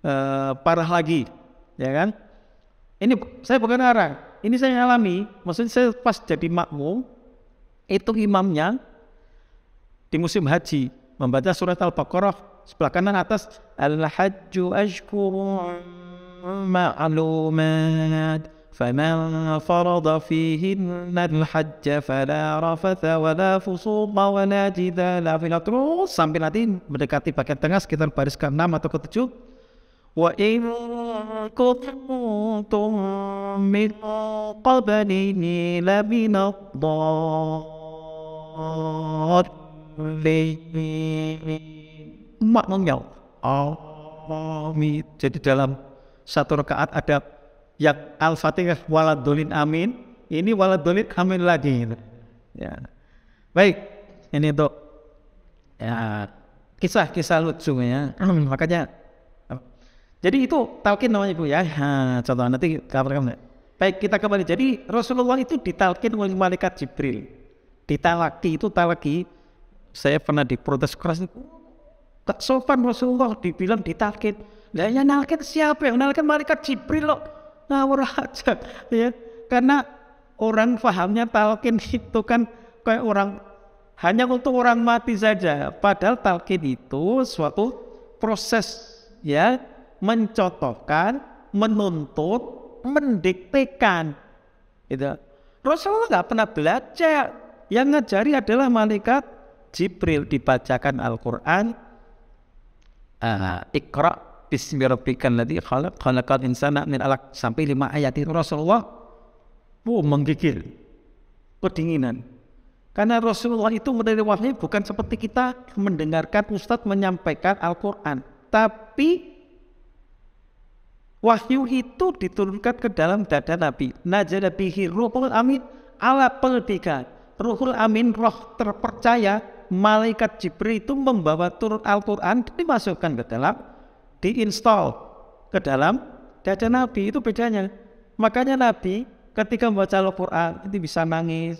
uh, parah lagi ya kan ini saya bukan orang, ini saya alami maksudnya saya pas jadi makmum itu imamnya di musim haji membaca surat al-baqarah sebelah kanan atas al-hajju ashkurun معلومات فمن فرض فيهن الحج فلا رفث ولا فسوق ولا جدال في terus sampai nanti mendekati bagian tengah sekitar baris ke-6 atau ke-7 wa in kuntum min qablihi lamina dhalin mak nongyal Allah jadi dalam satu rakaat ada yang al-fatihah Waladulin amin ini Waladulin amin lagi gitu. ya baik ini untuk ya kisah-kisah lucu ya makanya jadi itu talkin namanya bu ya ha, contoh nanti kabar kamu baik kita kembali jadi Rasulullah itu ditalkin oleh malaikat Jibril ditalaki itu talaki saya pernah diprotes keras tak sopan Rasulullah dibilang ditalkin lah yang nalkan siapa? Yang nalkan malaikat Jibril loh. Ngawur aja. Ya. Karena orang fahamnya talqin itu kan kayak orang hanya untuk orang mati saja. Padahal talqin itu suatu proses ya mencotokkan, menuntut, mendiktekan. Gitu. Rasulullah nggak pernah belajar. Yang ngajari adalah malaikat Jibril dibacakan Al-Quran. Uh, ah, ikra bismi rabbikal ladzi khalaq khalaqal insana min alaq sampai lima ayat itu Rasulullah wow, menggigil kedinginan karena Rasulullah itu menerima wahyu bukan seperti kita mendengarkan Ustadz menyampaikan Al-Quran tapi wahyu itu diturunkan ke dalam dada Nabi najada bihi ruhul amin ala pelbika ruhul amin roh terpercaya malaikat Jibril itu membawa turun Al-Quran dimasukkan ke dalam diinstal ke dalam dada Nabi itu bedanya. Makanya Nabi ketika membaca Al-Quran itu bisa nangis.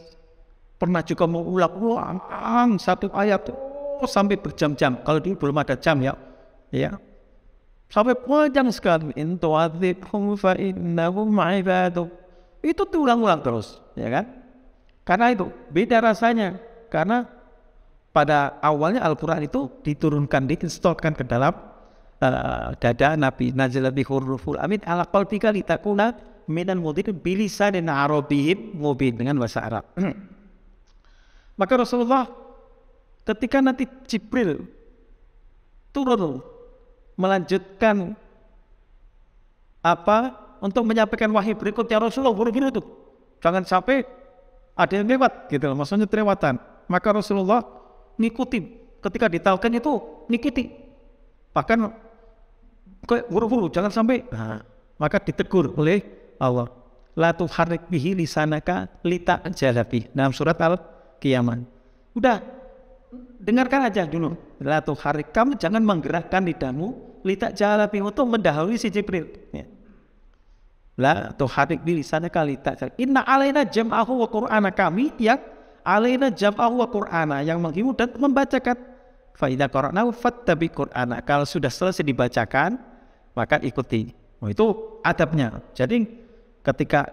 Pernah juga mau ulang ulang satu ayat oh, sampai berjam-jam. Kalau dulu belum ada jam ya, ya sampai panjang sekali. Intuadzibhum Itu diulang-ulang terus, ya kan? Karena itu beda rasanya. Karena pada awalnya Al-Quran itu diturunkan, diinstalkan ke dalam Eh, dada Nabi nazalat Nabi huruful amin ala qalbika takuna minan mudin bilisanin arabiyyin mubin dengan bahasa Arab. Maka Rasulullah ketika nanti Jibril turun melanjutkan apa untuk menyampaikan wahyu berikutnya Rasulullah buru-buru itu jangan sampai ada yang lewat gitu loh maksudnya terlewatan maka Rasulullah ngikutin ketika ditalkan itu ngikuti bahkan kayak buru-buru jangan sampai nah, maka ditegur oleh Allah la tuharrik bihi lisanaka lita jalabi dalam surat al kiamat udah dengarkan aja dulu la tuharrik kamu jangan menggerakkan lidahmu lita jalabi untuk mendahului si Jibril ya. la tuharrik bihi lisanaka lita jalabi inna alaina jam'ahu wa qur'ana kami yang alaina jam'ahu wa qur'ana yang menghimu dan membacakan Faidah Qur'ana fattabi Qur'ana. Kalau sudah selesai dibacakan, maka ikuti. Oh, itu adabnya. Jadi ketika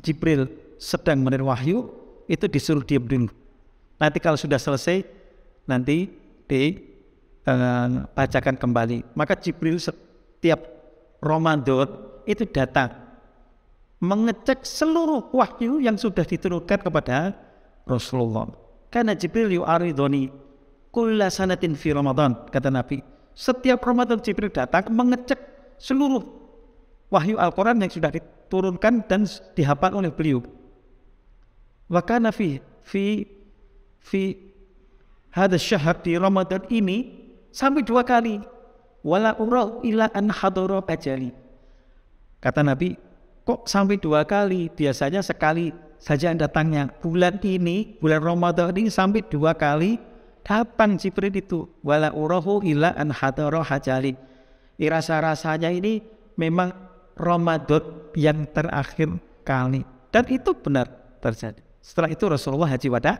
Jibril sedang menerima wahyu, itu disuruh diam dulu. Nanti kalau sudah selesai, nanti dibacakan eh, bacakan kembali. Maka Jibril setiap Ramadan itu datang mengecek seluruh wahyu yang sudah diturunkan kepada Rasulullah. Karena Jibril yu'aridoni kulla sanatin fi Ramadan, kata Nabi. Setiap Ramadan Jibril datang mengecek seluruh wahyu Al-Quran yang sudah diturunkan dan dihafal oleh beliau. Wakana fi fi fi hada syahr di Ramadan ini sampai dua kali. Wala urau ila an hadoro ajali. Kata Nabi, kok sampai dua kali? Biasanya sekali saja datangnya. Bulan ini, bulan Ramadan ini sampai dua kali Kapan Jibril itu? Wala urahu ila an hadara hajali. Rasa-rasanya ini memang Ramadan yang terakhir kali. Dan itu benar terjadi. Setelah itu Rasulullah haji wada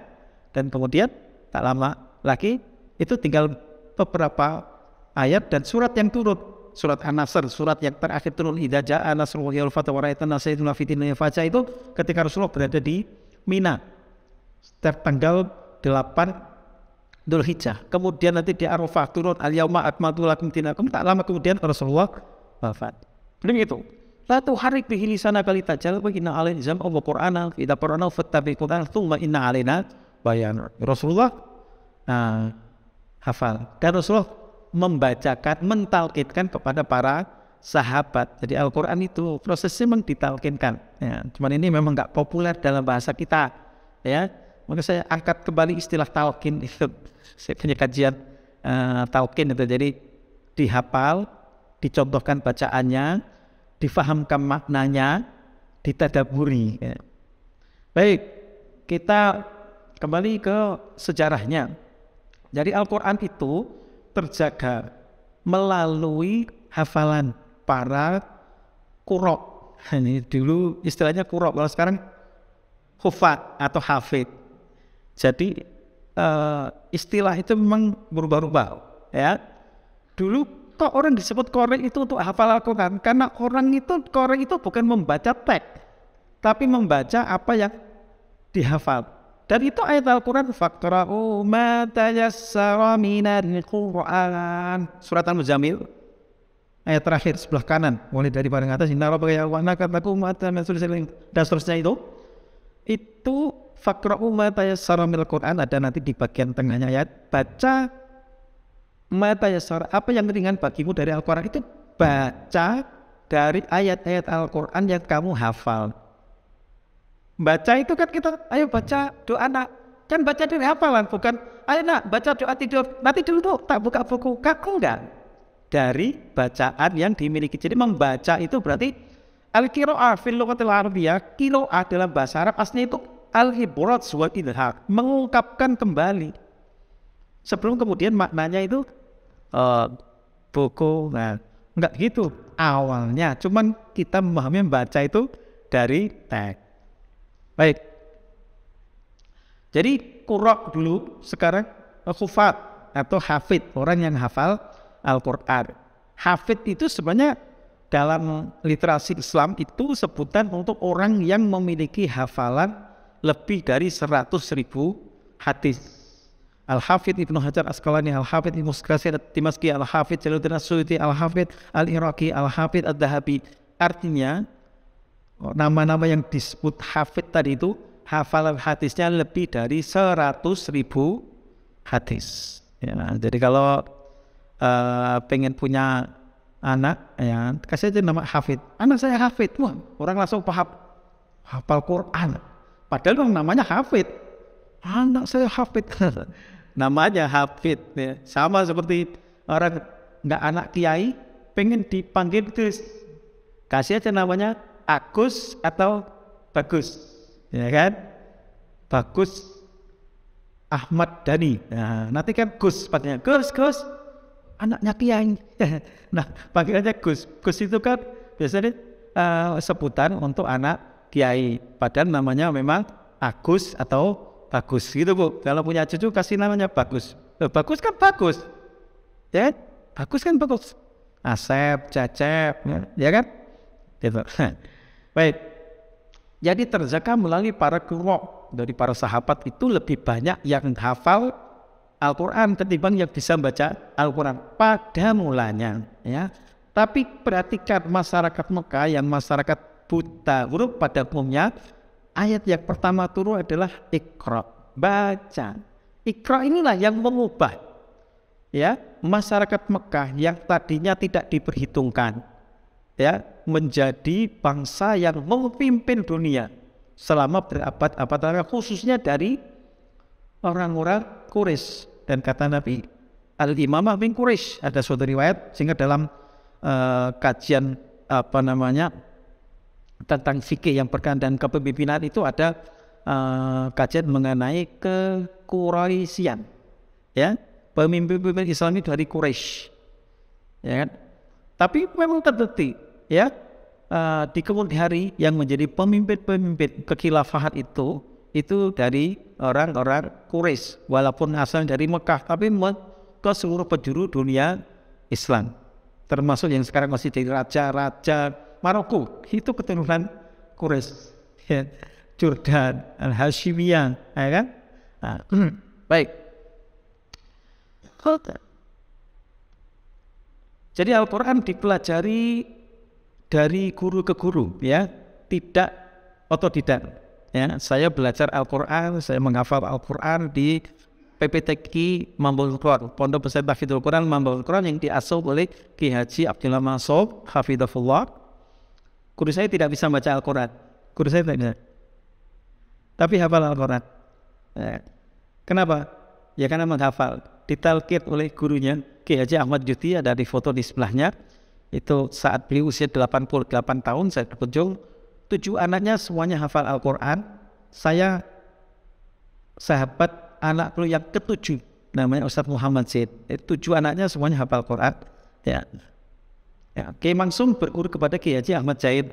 dan kemudian tak lama lagi itu tinggal beberapa ayat dan surat yang turun. Surat An-Nasr, surat yang terakhir turun Idza ja'a nasrullahi wal fathu wa ra'aitan itu ketika Rasulullah berada di Mina. Setiap tanggal 8 Hijjah. Kemudian nanti di Arafah turun al-yauma akmaltu lakum dinakum. Tak lama kemudian Rasulullah wafat. Begitu. Satu hari pilih sana kali tak jalan inna alaina zam Allah Qur'ana idza qara'na fattabi Qur'an thumma inna alina bayan. Rasulullah eh, hafal. Dan Rasulullah membacakan, mentalkitkan kepada para sahabat. Jadi Al-Quran itu prosesnya memang ditalkinkan. Ya, cuman ini memang nggak populer dalam bahasa kita. Ya, maka saya angkat kembali istilah talqin itu. Saya punya kajian uh, talqin itu. Jadi dihafal, dicontohkan bacaannya, difahamkan maknanya, ditadaburi. Ya. Baik, kita kembali ke sejarahnya. Jadi Al-Quran itu terjaga melalui hafalan para kurok. Ini dulu istilahnya kurok, kalau sekarang hufat atau hafid. Jadi uh, istilah itu memang berubah-ubah. Ya, dulu kok orang disebut korek itu untuk hafal Al-Quran karena orang itu korek itu bukan membaca teks, tapi membaca apa yang dihafal. Dan itu ayat Al-Quran faqra'u ma tayassara minal Qur'an. Surat Al-Muzammil ayat terakhir sebelah kanan mulai dari paling atas inna rabbaka ya'lamu annaka takum dan seterusnya itu itu Fakrohu ma tayassara Qur'an ada nanti di bagian tengahnya ayat Baca matayasara apa yang ringan bagimu dari Al-Qur'an itu baca dari ayat-ayat Al-Qur'an yang kamu hafal. Baca itu kan kita ayo baca doa nak kan baca dari hafalan bukan ayo nak baca doa tidur nanti dulu tuh tak buka buku kaku enggak dari bacaan yang dimiliki jadi membaca itu berarti al kiroah fil lugatil arabiyah kiroah dalam bahasa Arab aslinya itu al-ibrat wa mengungkapkan kembali. Sebelum kemudian maknanya itu uh, eh, buku, nah, enggak gitu awalnya. Cuman kita memahami baca itu dari teks. Baik. Jadi kurok dulu, sekarang eh, khufat atau hafid, orang yang hafal Al-Quran. Hafid itu sebenarnya dalam literasi Islam itu sebutan untuk orang yang memiliki hafalan lebih dari seratus ribu hadis. Al-Hafidh Ibnu Hajar Asqalani, Al-Hafidh Ibnu Al Timaski, Al-Hafidh Jalaluddin Asyuti, Al-Hafidh Al-Iraqi, Al-Hafidh Al dahabi Artinya nama-nama yang disebut hafidh tadi itu hafalan hadisnya lebih dari seratus ribu hadis. Ya, jadi kalau uh, pengen punya anak, ya kasih aja nama hafid. Anak saya hafid, wah orang langsung paham hafal Quran. Padahal memang namanya Hafid. Anak saya Hafid. namanya Hafid. Ya. Sama seperti orang nggak anak kiai pengen dipanggil terus kasih aja namanya Agus atau Bagus ya kan Bagus Ahmad Dani nah, nanti kan Gus padanya Gus Gus anaknya Kiai nah panggilannya Gus Gus itu kan biasanya uh, sebutan untuk anak Kiai. Padahal namanya memang Agus atau Bagus gitu bu. Kalau punya cucu kasih namanya Bagus. Eh, bagus kan bagus, ya kan? Bagus kan bagus. Asep, Cacep, ya, ya kan? Gitu. Baik. Jadi terjaga melalui para guru dari para sahabat itu lebih banyak yang hafal Al-Quran ketimbang yang bisa baca Al-Quran pada mulanya ya. Tapi perhatikan masyarakat Mekah yang masyarakat buta huruf pada umumnya ayat yang pertama turun adalah ikra baca ikra inilah yang mengubah ya masyarakat Mekah yang tadinya tidak diperhitungkan ya menjadi bangsa yang memimpin dunia selama berabad-abad khususnya dari orang-orang Quraisy dan kata Nabi al imamah bin Quraisy ada suatu riwayat sehingga dalam uh, kajian apa namanya tentang fikih yang berkaitan kepemimpinan itu ada uh, kajian mengenai kekuraisian ya pemimpin-pemimpin Islam itu dari Quraisy ya kan tapi memang terbukti ya uh, di kemudian hari yang menjadi pemimpin-pemimpin kekhilafahan itu itu dari orang-orang Quraisy walaupun asal dari Mekah tapi ke seluruh penjuru dunia Islam termasuk yang sekarang masih jadi raja-raja Maroko itu keturunan Kures ya. Jordan Al Hashimiyah ya kan nah, hmm. baik jadi Al-Quran dipelajari dari guru ke guru ya tidak otodidak ya saya belajar Al-Quran saya menghafal Al-Quran di PPTQ Mambul Quran, Pondok Pesantren Tahfidzul Quran Mambul Quran yang diasuh oleh Ki Haji Abdullah Masuk Hafidhullah Guru saya tidak bisa baca Al-Quran. Guru saya tidak bisa. Tapi hafal Al-Quran. Ya. kenapa? Ya karena menghafal. Ditalkit oleh gurunya Ki Haji Ahmad Yuti ada di foto di sebelahnya. Itu saat beliau usia 88 tahun saya berkunjung. Tujuh anaknya semuanya hafal Al-Quran. Saya sahabat anak anakku yang ketujuh namanya Ustadz Muhammad Zaid. Eh, tujuh anaknya semuanya hafal Quran. Ya. Ya, Kiai Mangsung berguru kepada Kiai Haji Ahmad Jaid, uh,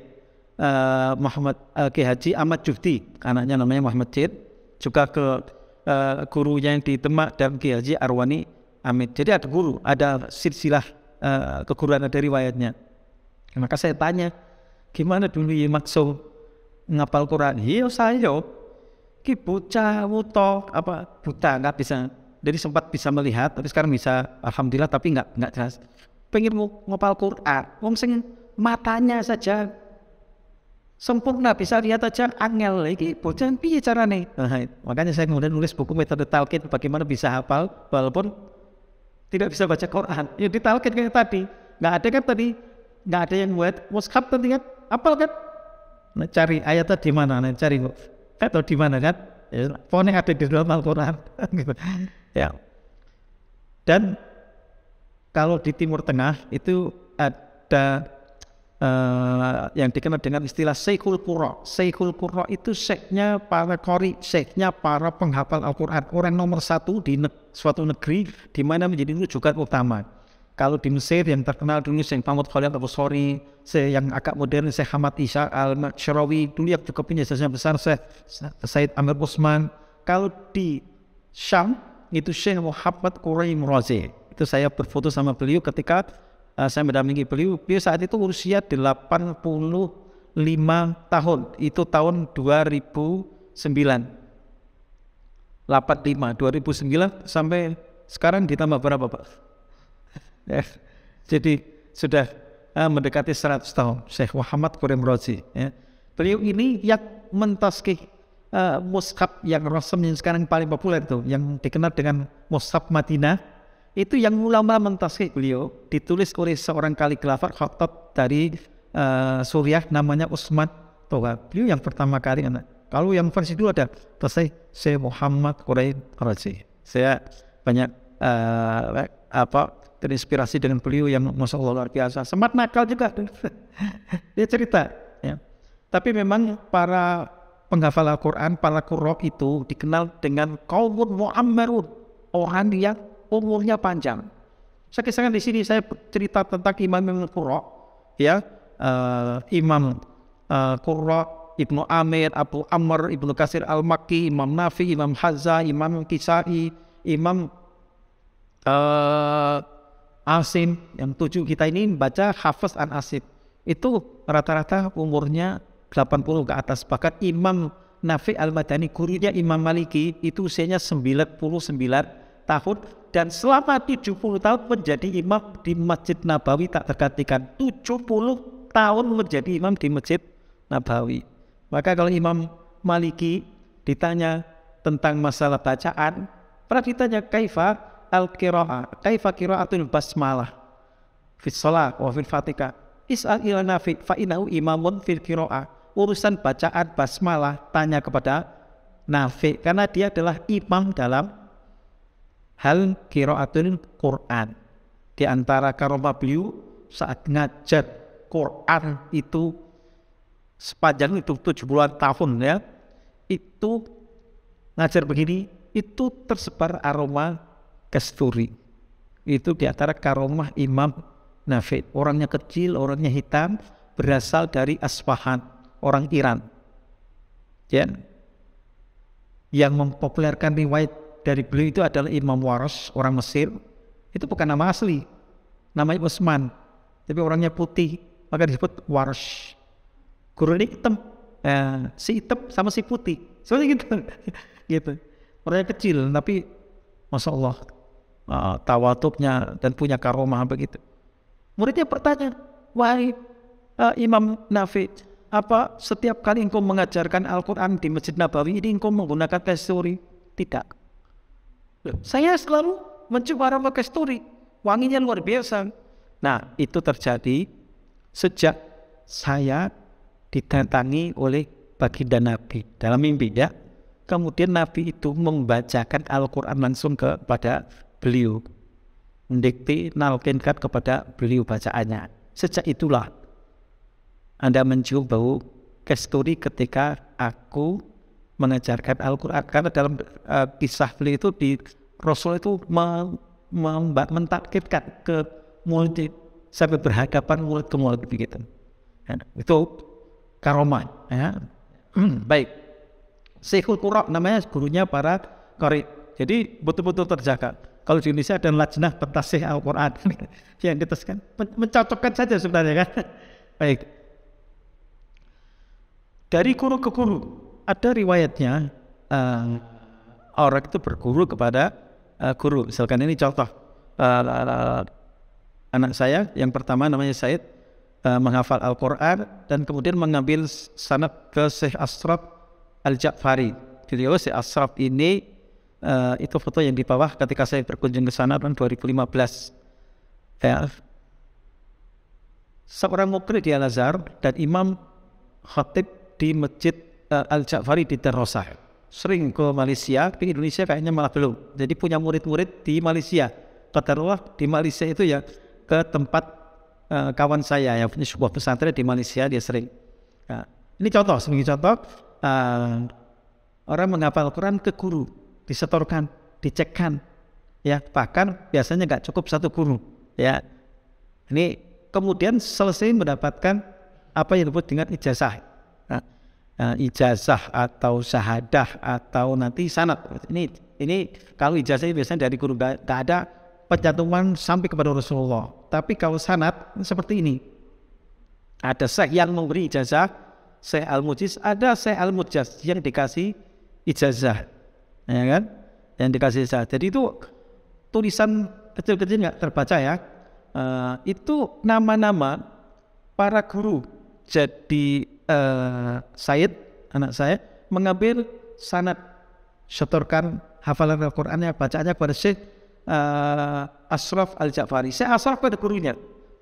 eh, Muhammad uh, eh, Kiai Haji Ahmad Jufti, anaknya namanya Muhammad Jaid, juga ke uh, gurunya yang di Demak dan Kiai Haji Arwani Amit. Jadi ada guru, ada silsilah uh, keguruan dari riwayatnya. Maka saya tanya, gimana dulu Kiai Mangsung ngapal Quran? Iya saya, oh. ki bocah wuto apa buta nggak bisa jadi sempat bisa melihat tapi sekarang bisa alhamdulillah tapi nggak nggak jelas pengen ngopal Quran wong sing matanya saja sempurna bisa lihat aja angel lagi, bocah piye cara nih. makanya saya kemudian nulis buku metode talkit bagaimana bisa hafal walaupun tidak bisa baca Quran ya di talkit kayak tadi nggak ada kan tadi nggak ada yang buat WhatsApp tadi kan apal kan nah, cari ayatnya di mana nah, cari atau di mana kan ya, ada di dalam Al-Quran gitu. ya dan kalau di Timur Tengah itu ada uh, yang dikenal dengan istilah Syekhul Qura. Syekhul Qura itu seknya para kori, seknya para penghafal Al-Quran. Orang nomor satu di ne suatu negeri di mana menjadi rujukan utama. Kalau di Mesir yang terkenal dulu Syekh Mahmud Khalil Abu Sorry, yang agak modern Syekh Hamad Isha Al-Syarawi, dulu yang cukup punya besar Syekh Said Amir Bosman. Kalau di Syam itu Syekh Muhammad Quraim Razi itu saya berfoto sama beliau ketika uh, saya mendampingi beliau. Beliau saat itu usia 85 tahun. Itu tahun 2009. 85 2009 sampai sekarang ditambah berapa, Pak? ya. Jadi sudah uh, mendekati 100 tahun Syekh Muhammad Qurim Rozi ya. Beliau ini yang mentaskih uh, eh, mushab yang rasam yang sekarang paling populer itu yang dikenal dengan mushab Madinah itu yang ulama mentasih beliau ditulis oleh seorang kelafar khotob dari uh, Suriah namanya Usman Toha. Beliau yang pertama kali anak. Kalau yang versi dulu ada tasih saya Muhammad Qurain Razi. Saya banyak uh, apa terinspirasi dengan beliau yang masya Allah luar biasa. Semat nakal juga. Dia cerita. Ya. Tapi memang para penghafal Al-Quran, para kurok itu dikenal dengan kaumun mu'ammarun. Orang yang umurnya panjang. Saya kisahkan di sini saya cerita tentang Imam Ibn Qurra, ya uh, Imam uh, Qurra Ibnu Amir, Abu Amr, Ibnu Kasir Al-Makki, Imam Nafi, Imam Hazza, Imam Kisai, Imam uh, Asim yang tujuh kita ini baca Hafiz an Asim itu rata-rata umurnya 80 ke atas bahkan Imam Nafi Al-Madani gurunya Imam Maliki itu usianya 99 tahun dan selama 70 tahun menjadi imam di Masjid Nabawi tak tergantikan 70 tahun menjadi imam di Masjid Nabawi maka kalau Imam Maliki ditanya tentang masalah bacaan pernah ditanya kaifa al kiroa kaifa qira'atul basmalah fi solah, wa fatika, is is'al ila nafi fa inau imamun fil kiroa urusan bacaan basmalah tanya kepada nafik karena dia adalah imam dalam hal kiraatul Quran. Di antara karomah beliau saat ngajar Quran itu sepanjang itu tujuh bulan tahun ya, itu ngajar begini, itu tersebar aroma kasturi. Itu di antara karomah Imam Nafid Orangnya kecil, orangnya hitam, berasal dari Asfahan, orang Iran. Ya. Yang mempopulerkan riwayat dari beliau itu adalah Imam Waros orang Mesir. Itu bukan nama asli. Namanya Usman. Tapi orangnya putih. Maka disebut Waros Guru ini hitam. Eh, si hitam sama si putih. Seperti gitu. gitu. Orangnya kecil tapi Masya Allah. Uh, eh, tawatuknya dan punya karomah begitu. Muridnya bertanya, wahai uh, Imam Nafi, apa setiap kali engkau mengajarkan Al-Quran di Masjid Nabawi ini engkau menggunakan tesuri? Tidak. Saya selalu mencoba aroma kasturi, wanginya luar biasa. Nah, itu terjadi sejak saya ditantangi oleh baginda Nabi dalam mimpi ya. Kemudian Nabi itu membacakan Al-Quran langsung kepada beliau. Mendikti nalkinkan kepada beliau bacaannya. Sejak itulah Anda mencium bau kesturi ketika aku mengajarkan Al-Quran karena dalam uh, kisah beliau itu di Rasul itu me, ke mulut sampai berhadapan mulut ke mulut begitu ya, itu karomah ya. baik Syekhul Qura namanya gurunya para kori jadi betul-betul terjaga kalau di Indonesia ada lajnah pentasih Al-Quran yang ditaskan mencocokkan saja sebenarnya kan baik dari guru ke guru ada riwayatnya uh, orang itu berguru kepada uh, guru. Misalkan ini contoh uh, anak saya yang pertama namanya Said uh, menghafal Al-Qur'an dan kemudian mengambil sanad ke Syekh Asraf Al-Ja'fari. Beliau Syekh Asraf ini uh, itu foto yang di bawah ketika saya berkunjung ke sana tahun 2015. Ya. Seorang mukri di Al-Azhar dan imam khatib di Masjid Eh, Al-Ja'fari di Terosah. Sering ke Malaysia, ke Indonesia kayaknya malah belum. Jadi punya murid-murid di Malaysia. Ke di Malaysia itu ya ke tempat uh, kawan saya yang punya sebuah pesantren di Malaysia dia sering. Nah, ini contoh, sebagai contoh uh, orang menghafal Quran ke guru, disetorkan, dicekkan. Ya, bahkan biasanya nggak cukup satu guru. Ya, ini kemudian selesai mendapatkan apa yang disebut dengan ijazah uh, ijazah atau syahadah atau nanti sanat. Ini ini kalau ijazah biasanya dari guru tidak ada pencantuman sampai kepada Rasulullah. Tapi kalau sanat seperti ini. Ada syekh yang memberi ijazah, syekh al-mujiz, ada syekh al-mujaz yang dikasih ijazah. Ya kan? Yang dikasih ijazah. Jadi itu tulisan kecil-kecil nggak terbaca ya. Uh, itu nama-nama para guru jadi Eh, Said anak saya mengambil sanad setorkan hafalan Al-Qur'annya bacaannya kepada Syekh uh, eh, Asraf Al-Ja'fari. Syekh Asraf pada gurunya,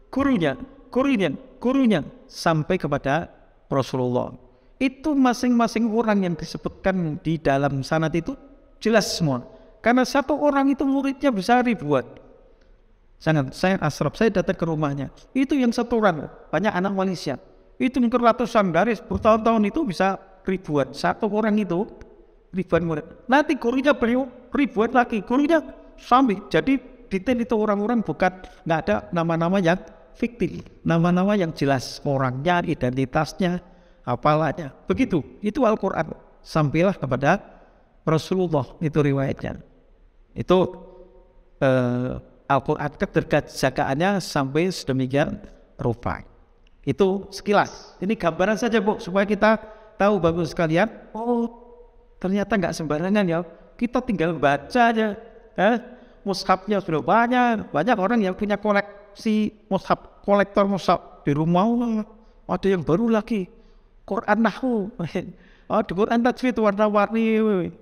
gurunya, gurunya, gurunya sampai kepada Rasulullah. Itu masing-masing orang yang disebutkan di dalam sanad itu jelas semua. Karena satu orang itu muridnya bisa ribuan. Sangat saya Asraf. saya datang ke rumahnya. Itu yang satu setoran, banyak anak Malaysia itu mungkin ratusan baris bertahun-tahun itu bisa ribuan satu orang itu ribuan murid nanti gurunya beliau ribuan lagi gurunya sambil jadi detail itu orang-orang bukan nggak ada nama-nama yang fiktif nama-nama yang jelas orangnya identitasnya apalanya begitu itu Al-Quran sampailah kepada Rasulullah itu riwayatnya itu eh, Al-Quran keterjagaannya sampai sedemikian rupa. Itu sekilas. Ini gambaran saja bu, supaya kita tahu bagus sekalian. Oh, ternyata nggak sembarangan ya. Kita tinggal baca aja. Eh, ya. mushabnya sudah banyak. Banyak orang yang punya koleksi mushab, kolektor mushab di rumah. Ada yang baru lagi. Quran Nahu. Oh, di Quran Tajwid warna-warni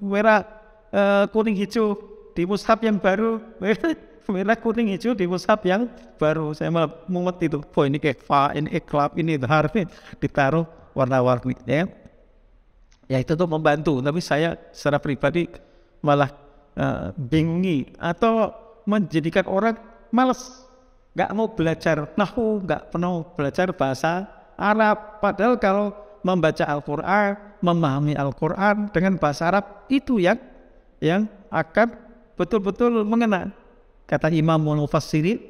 merah, uh, kuning, hijau. Di mushab yang baru. merah kuning hijau di pusat yang baru saya malah mumet itu oh ini kayak fa ini club ini harfi ditaruh warna-warni ya kan? ya itu tuh membantu tapi saya secara pribadi malah uh, bingungi atau menjadikan orang males nggak mau belajar nahu nggak pernah belajar bahasa Arab padahal kalau membaca Al-Quran memahami Al-Quran dengan bahasa Arab itu yang yang akan betul-betul mengena Kata Imam Mufassirin,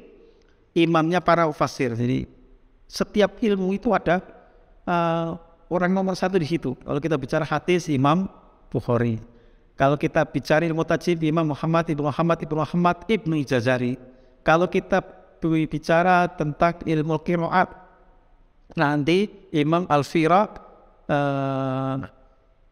imamnya para Ufasir. Jadi setiap ilmu itu ada uh, orang nomor satu di situ. Kalau kita bicara hadis Imam Bukhari. Kalau kita bicara ilmu tajwid Imam Muhammad Ibnu Muhammad Ibnu Muhammad Ibnu Ijazari. Kalau kita bicara tentang ilmu qiraat nanti Imam Al-Firaq uh,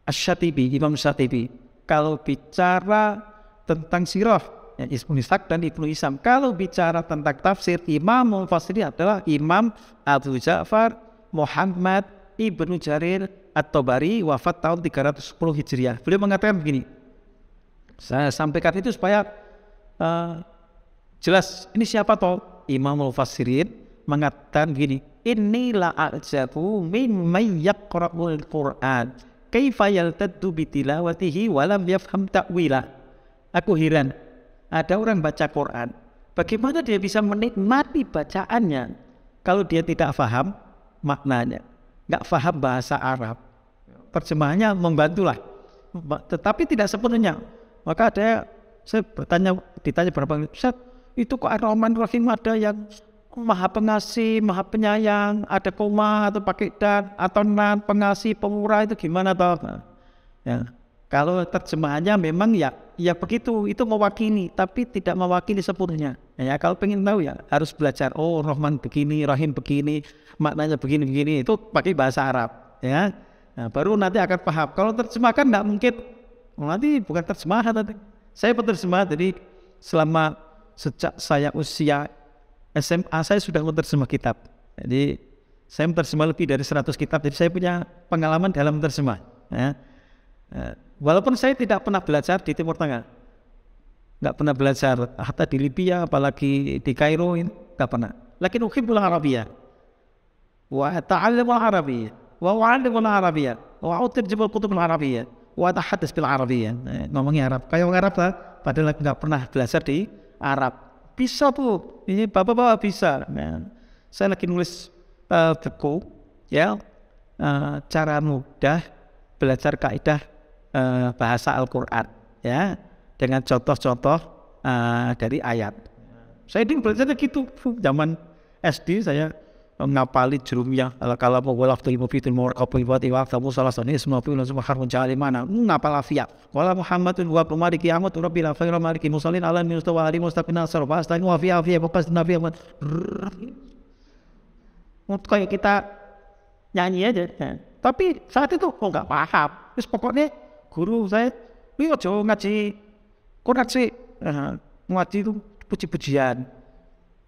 eh, asy Imam Syatibi. Kalau bicara tentang sirah ya, Ibnu Ishaq dan Ibnu Isam. Kalau bicara tentang tafsir, Imam Mufasiri adalah Imam Abu Ja'far Muhammad Ibnu Jarir At-Tabari wafat tahun 310 Hijriah. Beliau mengatakan begini, saya sampaikan itu supaya uh, jelas ini siapa toh Imam Mufasirin mengatakan begini, inilah ajabu mimman yaqra'ul Qur'an kaifa yaltaddu bitilawatihi walam yafham ta'wila. Aku heran, ada orang baca Quran, bagaimana dia bisa menikmati bacaannya kalau dia tidak faham maknanya, nggak faham bahasa Arab. Terjemahannya membantulah, tetapi tidak sepenuhnya. Maka ada saya bertanya, ditanya berapa Ustaz, itu kok Ar-Rahman Rahim ada yang maha pengasih, maha penyayang, ada koma atau pakai dan atau nan pengasih, pemurah itu gimana toh? Nah, ya. Kalau terjemahannya memang ya ya begitu itu mewakili tapi tidak mewakili sepenuhnya ya kalau pengen tahu ya harus belajar oh Rahman begini Rahim begini maknanya begini begini itu pakai bahasa Arab ya nah, baru nanti akan paham kalau terjemahkan nggak mungkin oh, nanti bukan terjemahan nanti saya penerjemah jadi selama sejak saya usia SMA saya sudah menerjemah kitab jadi saya menerjemah lebih dari 100 kitab jadi saya punya pengalaman dalam menerjemah ya. Nah, Walaupun saya tidak pernah belajar di Timur Tengah, nggak pernah belajar hatta di Libya, apalagi di Kairo, nggak pernah. Lakin uhibbul Arabia, wa ta'allamul Arabia, wa u'allimul Arabia, wa kutub kutubul Arabia, wa tahadis bil Arabia. Eh, ngomongnya Arab, kayak orang Arab lah, padahal nggak pernah belajar di Arab. Bisa tuh, ini bapak-bapak bisa. Man. Nah, saya lagi nulis uh, buku, ya, uh, cara mudah belajar kaidah eh, bahasa Al-Qur'an ya dengan contoh-contoh eh, dari ayat. Saya ding belajarnya gitu zaman SD saya ngapali jerumnya ala kala mau wala ftul mufidul murqabul wa tiwa tabu salah sani semua pun semua harun jali mana ngapal afia wala muhammadun wa pemari kiamat rabbi la khaira maliki musallin ala min ustawa ali mustaqina sar wa astain wa fi afia nabi amat kayak kita nyanyi aja ya. tapi saat itu kok nggak paham terus pokoknya guru saya wih ojo ngaji konak sih uh, ngaji itu puji-pujian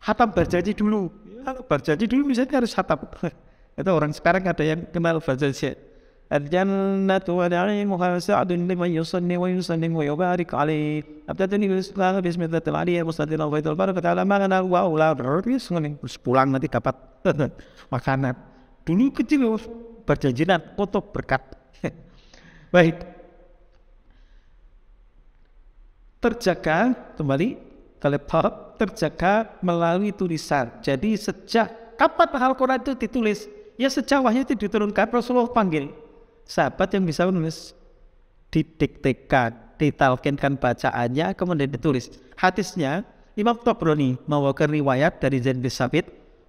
hatam berjanji dulu ya, berjanji dulu misalnya harus hatam itu orang sekarang ada yang kenal berjanji الجنة ونعيمها سعد لمن يصلي ويسلم ويبارك عليه أبتدني بالإسلام بسم الله العلي المستدل وفيد البركة على ما wow وأولى terus pulang nanti dapat makanan dulu kecil berjanjian kotor berkat baik terjaga kembali teleport terjaga melalui tulisan. Jadi sejak kapan Al-Quran itu ditulis? Ya sejak wahyu itu diturunkan Rasulullah panggil sahabat yang bisa menulis didiktekan, ditalkinkan bacaannya kemudian ditulis. Hadisnya Imam Tobroni mewakili riwayat dari Zaid bin Sabit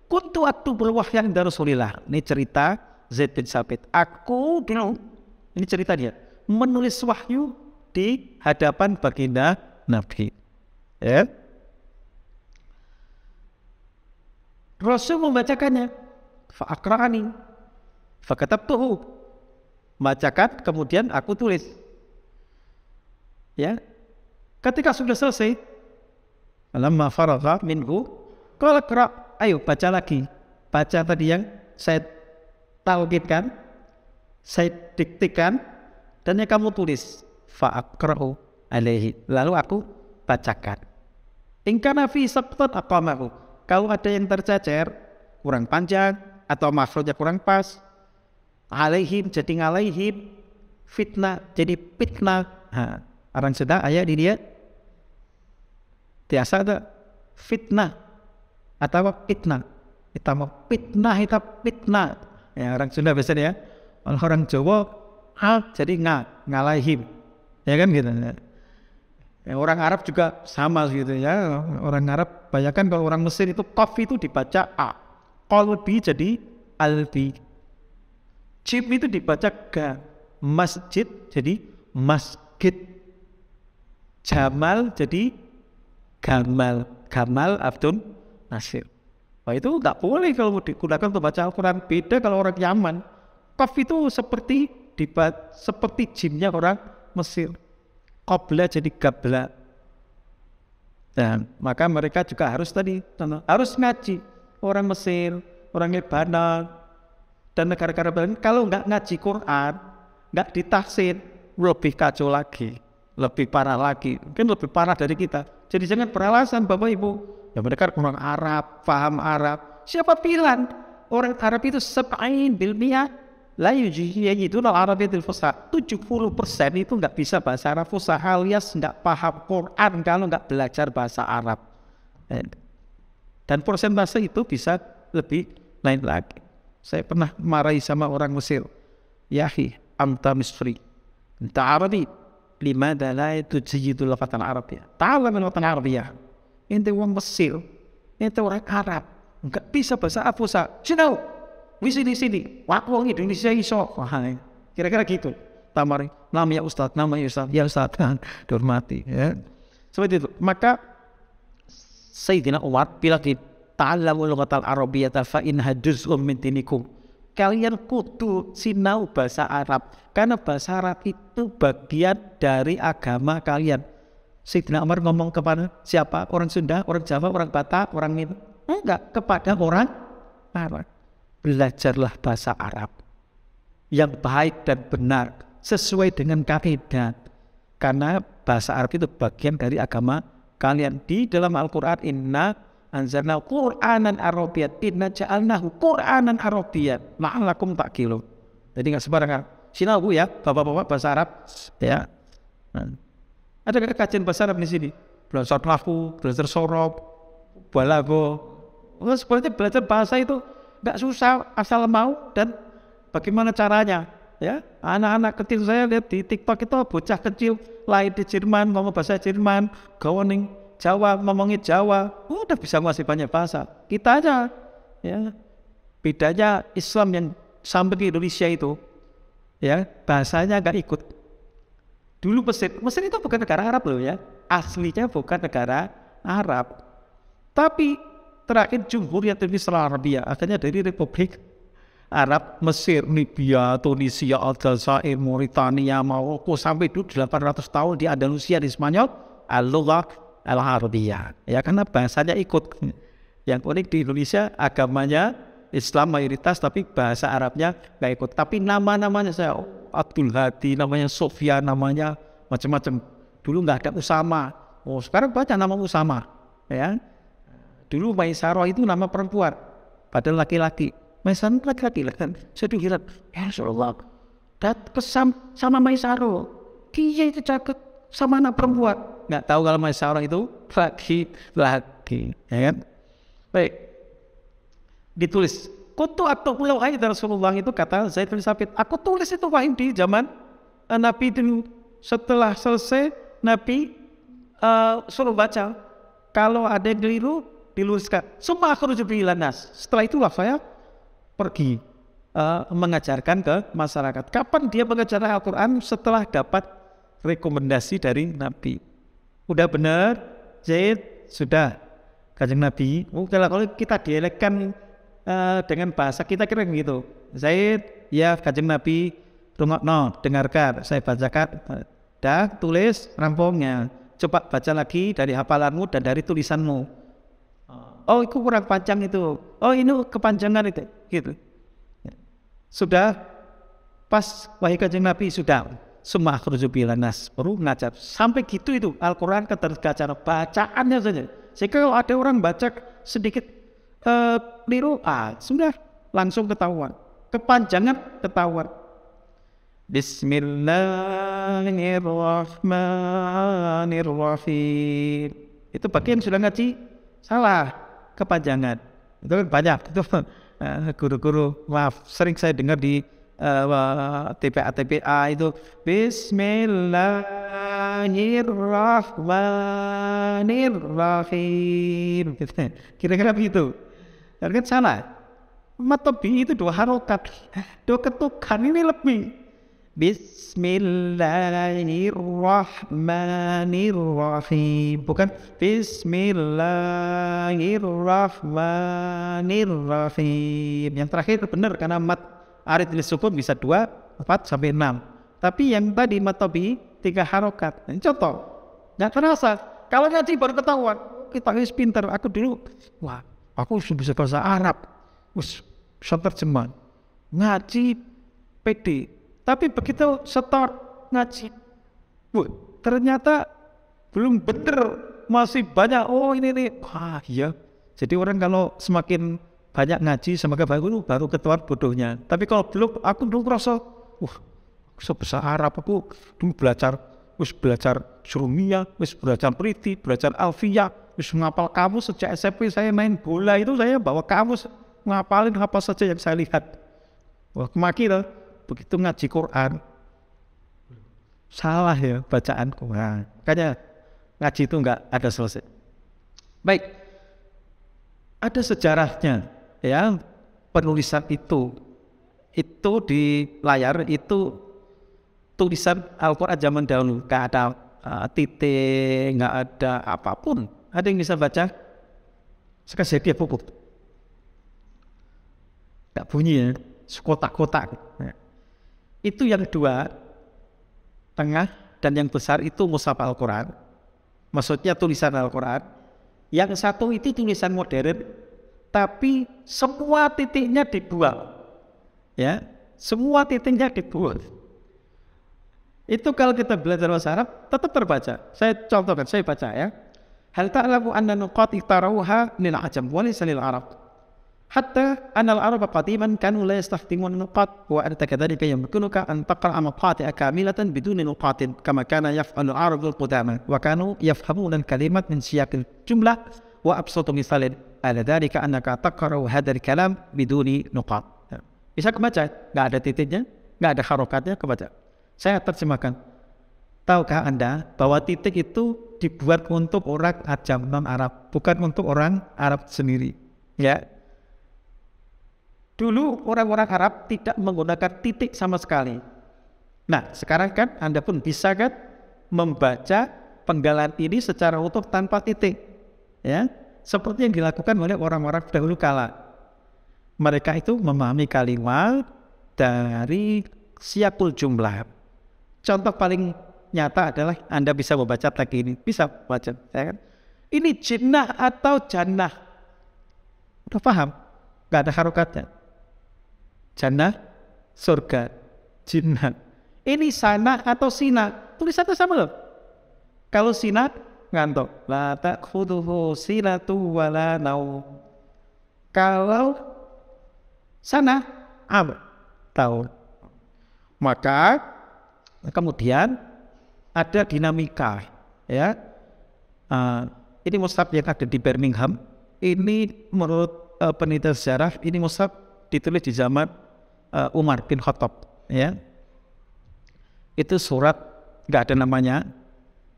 Kuntu waktu berwahyan dari Rasulullah. Ini cerita Zaid bin Sabit Aku dulu Ini ceritanya Menulis wahyu di hadapan baginda Nabi. Ya. Rasul membacakannya. Fa'akra'ani. Fakatabtuhu. Bacakan, kemudian aku tulis. Ya. Ketika sudah selesai, Alamma faragha minhu Qala ayo baca lagi. Baca tadi yang saya talkitkan, saya diktikan, dan yang kamu tulis fa'akra'u alaihi. Lalu aku bacakan. Ingkana fi sabtan aqamahu. Kalau ada yang tercecer, kurang panjang, atau makhrajnya kurang pas, alaihim jadi ngalaihim, fitnah jadi fitnah. Ha, orang sedang ayah di dia, biasa ada fitnah atau fitnah. Kita mau fitnah, kita fitnah. Ya, orang Sunda biasanya ya. Orang Jawa, hal jadi nga, ngalaihim ya kan gitu ya, orang Arab juga sama gitu ya orang Arab bayangkan kalau orang Mesir itu kof itu dibaca a kolbi jadi albi chip itu dibaca ga masjid jadi masjid jamal jadi gamal gamal Abdul Nasir Wah itu nggak boleh kalau digunakan untuk baca Al-Quran. Beda kalau orang Yaman. Kaf itu seperti dibat, seperti jimnya orang Mesir. Kobla jadi gabla. Dan maka mereka juga harus tadi harus ngaji. Orang Mesir, orang Lebanon, dan negara-negara lain kalau nggak ngaji Quran, nggak ditafsir, lebih kacau lagi, lebih parah lagi, mungkin lebih parah dari kita. Jadi jangan beralasan Bapak Ibu, ya mereka orang Arab, paham Arab. Siapa bilang orang Arab itu sepain bilmiah Layu jihinya itu lah iya, iya, iya, tujuh Fusha. 70% itu nggak bisa bahasa Arab Fusha alias nggak paham Quran kalau nggak belajar bahasa Arab. Eh, dan persentase itu bisa lebih lain lagi. Saya pernah marahi sama orang Mesir. Yahi, amta misri. Anta Arabi. Lima dalai tujiyidul lafatan ya Ta'ala min lafatan ya Ini orang Mesir. Ini orang Arab. Enggak bisa bahasa Arab Fusha. You know? wis ini sini waktu wong Indonesia iso wah kira-kira gitu tamari nama ya ustad nama ya ustad ya ustad kan dihormati ya seperti itu maka Sayyidina Umar bila dita'allamu lughatal arabiyata fa in haduzum min dinikum kalian kudu sinau bahasa Arab karena bahasa Arab itu bagian dari agama kalian Sayyidina Umar ngomong kepada siapa? Orang Sunda, orang Jawa, orang Batak, orang Minang? Enggak, kepada orang Arab belajarlah bahasa Arab yang baik dan benar sesuai dengan kaidah karena bahasa Arab itu bagian dari agama kalian di dalam Al-Qur'an inna anzalna Qur'anan Arabiyyan inna ja'alnahu Qur'anan Arabiyyan la'allakum kilo. jadi nggak sembarangan sinau Bu ya bapak-bapak bahasa Arab ya nah, ada kajian bahasa Arab di sini belajar lafu belajar sorop balago sebenarnya belajar bahasa itu tidak susah asal mau dan bagaimana caranya ya anak-anak kecil saya lihat di TikTok itu bocah kecil lain di Jerman ngomong bahasa Jerman gowoning Jawa ngomongi Jawa oh, udah bisa masih banyak bahasa kita aja ya bedanya Islam yang sampai di Indonesia itu ya bahasanya agak ikut dulu Mesir Mesir itu bukan negara Arab loh ya aslinya bukan negara Arab tapi terakhir Jumhuriyatul Misra Arabia akhirnya dari Republik Arab Mesir Libya Tunisia Aljazair Mauritania Maroko sampai dulu 800 tahun di Andalusia di Spanyol al-lughah al Arabia ya karena bahasanya ikut yang unik di Indonesia agamanya Islam mayoritas tapi bahasa Arabnya nggak ikut. Tapi nama-namanya saya Abdul Hadi, namanya Sofia, namanya macam-macam. Dulu nggak ada Usama. Oh sekarang banyak nama Usama, ya. Dulu Maisaroh itu nama perempuan, padahal laki-laki. Maisan laki-laki lah kan. Saya hilang ya Rasulullah, dat kesam sama Maisaroh. Dia itu cakep sama anak perempuan. Nggak tahu kalau Maisaroh itu laki-laki. Ya kan? Baik. Ditulis. kutu atau pulau ayat Rasulullah itu kata Zaid bin Sabit. Aku tulis itu wahim di zaman eh, Nabi itu setelah selesai Nabi uh, suruh baca. Kalau ada yang keliru diluruskan Semua akhirnya nas. Setelah itulah saya pergi uh, mengajarkan ke masyarakat. Kapan dia mengajar Al-Quran setelah dapat rekomendasi dari Nabi. Udah benar, Zaid? Sudah. kajeng Nabi, udah oh, kalau, kalau kita dielekkan uh, dengan bahasa kita kira gitu. Zaid, ya kajeng Nabi, rungok no, dengarkan, saya bacakan. Dah, tulis rampungnya. Coba baca lagi dari hafalanmu dan dari tulisanmu oh itu kurang panjang itu, oh ini kepanjangan itu, gitu. Ya. Sudah pas wahai kanjeng Nabi sudah semua nas perlu ngajar sampai gitu itu Al-Quran keterkacar bacaannya saja sehingga kalau ada orang baca sedikit keliru eh, uh, ah sudah langsung ketahuan kepanjangan ketahuan Bismillahirrahmanirrahim itu bagian sudah ngaji salah kepanjangan. Itu kan banyak. Itu eh, guru-guru, maaf, sering saya dengar di eh, TPA TPA itu Bismillahirrahmanirrahim. Gitu. Kira-kira begitu. Dan kan salah. Matobi itu dua harokat, dua ketukan ini lebih Bismillahirrahmanirrahim. Bukan Bismillahirrahmanirrahim. Yang terakhir benar karena mat arid sukun bisa dua, empat sampai enam. Tapi yang tadi mat tobi tiga harokat. Ini contoh, nggak terasa. Kalau ngaji baru ketahuan, kita harus pintar. Aku dulu, wah, aku sudah bisa bahasa Arab. Wis, bisa terjemahan. Ngaji PD tapi begitu setor ngaji, bu, ternyata belum bener masih banyak. Oh ini nih, wah iya. Jadi orang kalau semakin banyak ngaji semoga baru baru ketua bodohnya. Tapi kalau belum aku dulu merasa, wah sebesar Arab aku dulu belajar, wis belajar surumia, wis belajar priti, belajar alfia, wis ngapal kamus sejak SMP saya main bola itu saya bawa kamus ngapalin apa saja yang saya lihat. Wah kemaki begitu ngaji Quran salah ya bacaanku. Quran nah, makanya ngaji itu nggak ada selesai. Baik, ada sejarahnya ya penulisan itu itu di layar itu tulisan Al-Quran zaman dahulu nggak ada uh, titik nggak ada apapun ada yang bisa baca sekarang saya dia pupuk nggak bunyi ya sekotak kotak nah. Itu yang dua, tengah dan yang besar itu mushaf Al-Quran. Maksudnya tulisan Al-Quran. Yang satu itu tulisan modern, tapi semua titiknya dibuang. Ya, semua titiknya dibuang. Itu kalau kita belajar bahasa Arab tetap terbaca. Saya contohkan, saya baca ya. Hal ta'lamu anna nuqat iktarauha lil ajam wa lil Arab. حتى أن العرب قديما كانوا لا يستخدمون النقاط وأنت كذلك يمكنك أن تقرأ مقاطع كاملة بدون نقاط كما كان يفعل العرب القدامى وكانوا يفهمون الكلمة من سياق الجملة وأبسط مثال على ذلك أنك تقرأ هذا الكلام بدون نقاط bisa kebaca, nggak ada titiknya, nggak ada harokatnya kebaca. Saya Tahukah Anda bahwa titik itu dibuat untuk orang ajam non Arab, bukan untuk orang Arab sendiri. Ya, Dulu orang-orang Arab tidak menggunakan titik sama sekali. Nah, sekarang kan Anda pun bisa kan membaca penggalan ini secara utuh tanpa titik. Ya, seperti yang dilakukan oleh orang-orang dahulu kala. Mereka itu memahami kalimat dari siapul jumlah. Contoh paling nyata adalah Anda bisa membaca tag ini, bisa baca. Ya kan? Ini jinnah atau jannah. Sudah paham? Gak ada harokatnya. Jannah, surga, jinnat. Ini sana atau sina, tulisannya sama loh. Kalau sina, ngantuk. La takhuduhu sinatu wala nau. Kalau sana, apa? Tahun. Maka kemudian ada dinamika ya. Uh, ini mustahab yang ada di Birmingham. Ini menurut uh, penelitian sejarah, ini mustahab ditulis di zaman uh, Umar bin Khattab ya itu surat nggak ada namanya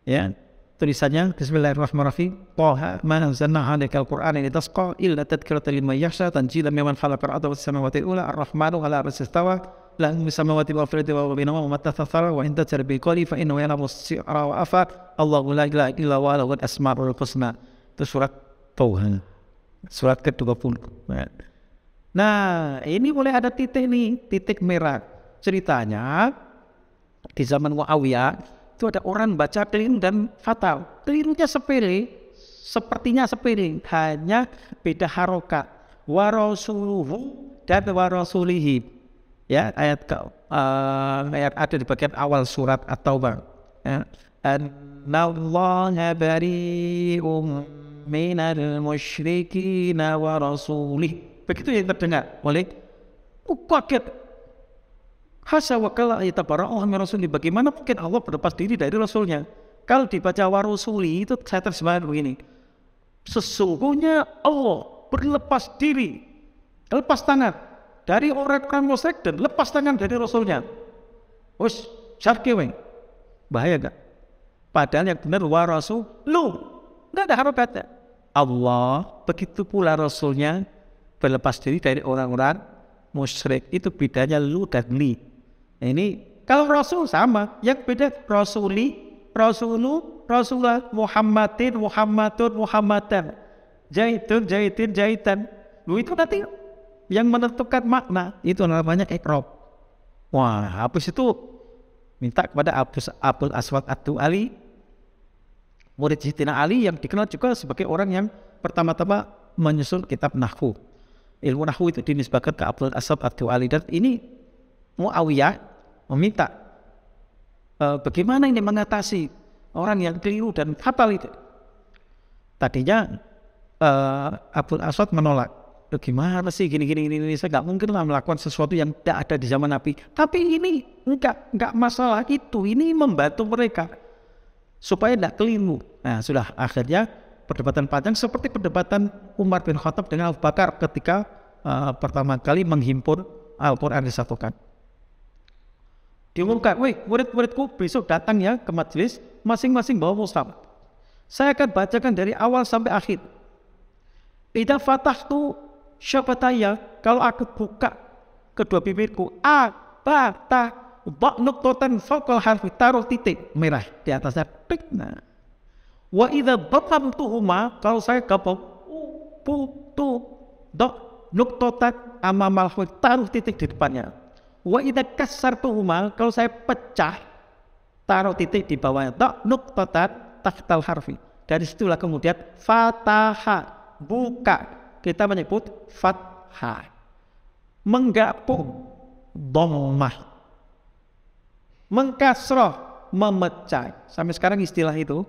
ya tulisannya Bismillahirrahmanirrahim Toha ma anzalna al Qur'an ini tasqa illa tadhkiratan liman yakhsha tanjila mimman al arda was samawati ula ar-rahmanu ala arsy istawa lahu mis samawati wal ardi wa bainahuma ma tasathara wa in tajri bi fa innahu ya'lamu sirra wa afa Allahu la ilaha illa huwa lahu al-asmaul husna itu surat Toha surat ke-20 Nah, ini boleh ada titik nih, titik merah. Ceritanya di zaman Muawiyah itu ada orang baca keliru dan fatal. Kelirunya sepele, sepertinya sepele, hanya beda harokat. Warasuluhu dan warasulihi. Ya, ayat uh, ayat ada di bagian awal surat At-Taubah. Ya. Anallaha bari'um minal musyrikina wa Begitu yang terdengar oleh oh, kaget. Hasa wa para Allah min Bagaimana mungkin Allah berlepas diri dari rasulnya? Kalau dibaca warusuli itu saya terjemahkan begini. Sesungguhnya Allah berlepas diri, lepas tangan dari orang-orang musyrik dan lepas tangan dari rasulnya. Wes, syarkeweng. Bahaya gak? Padahal yang benar wa rasul lu. Enggak ada harokatnya. Allah begitu pula rasulnya berlepas diri dari orang-orang musyrik itu bedanya lu dan li ini kalau rasul sama yang beda rasuli rasulu rasulah muhammadin muhammadun muhammadan jaitun jaitin jaitan lu itu nanti yang menentukan makna itu namanya ikrob wah habis itu minta kepada Abdus Abdul Aswad Abdul Ali murid Jitina Ali yang dikenal juga sebagai orang yang pertama-tama menyusul kitab Nahfu ilmu Nahu itu dinisbahkan ke Abdul Asab Abdul Alidat ini Muawiyah meminta e, bagaimana ini mengatasi orang yang keliru dan fatal itu tadinya e, Abdul Asad menolak gimana sih gini gini ini saya nggak mungkin lah melakukan sesuatu yang tidak ada di zaman Nabi tapi ini nggak nggak masalah itu ini membantu mereka supaya tidak keliru nah sudah akhirnya perdebatan panjang seperti perdebatan Umar bin Khattab dengan Abu Bakar ketika uh, pertama kali menghimpun Al-Quran disatukan. Diumumkan, "Woi, murid-muridku besok datang ya ke majelis masing-masing bawa mushaf. Saya akan bacakan dari awal sampai akhir. Tidak fatah tu siapa tanya kalau aku buka kedua bibirku abata bak nuktotan fokal harfi taruh titik merah di atasnya. Nah, Wa idza tuhuma kalau saya kapok putu dok nuktotat amamal taruh titik di depannya. Wa idza tuhuma kalau saya pecah taruh titik di bawahnya dok nuktotat tahtal harfi. Dari situlah kemudian fataha buka kita menyebut fatha menggapung dommah mengkasroh memecah sampai sekarang istilah itu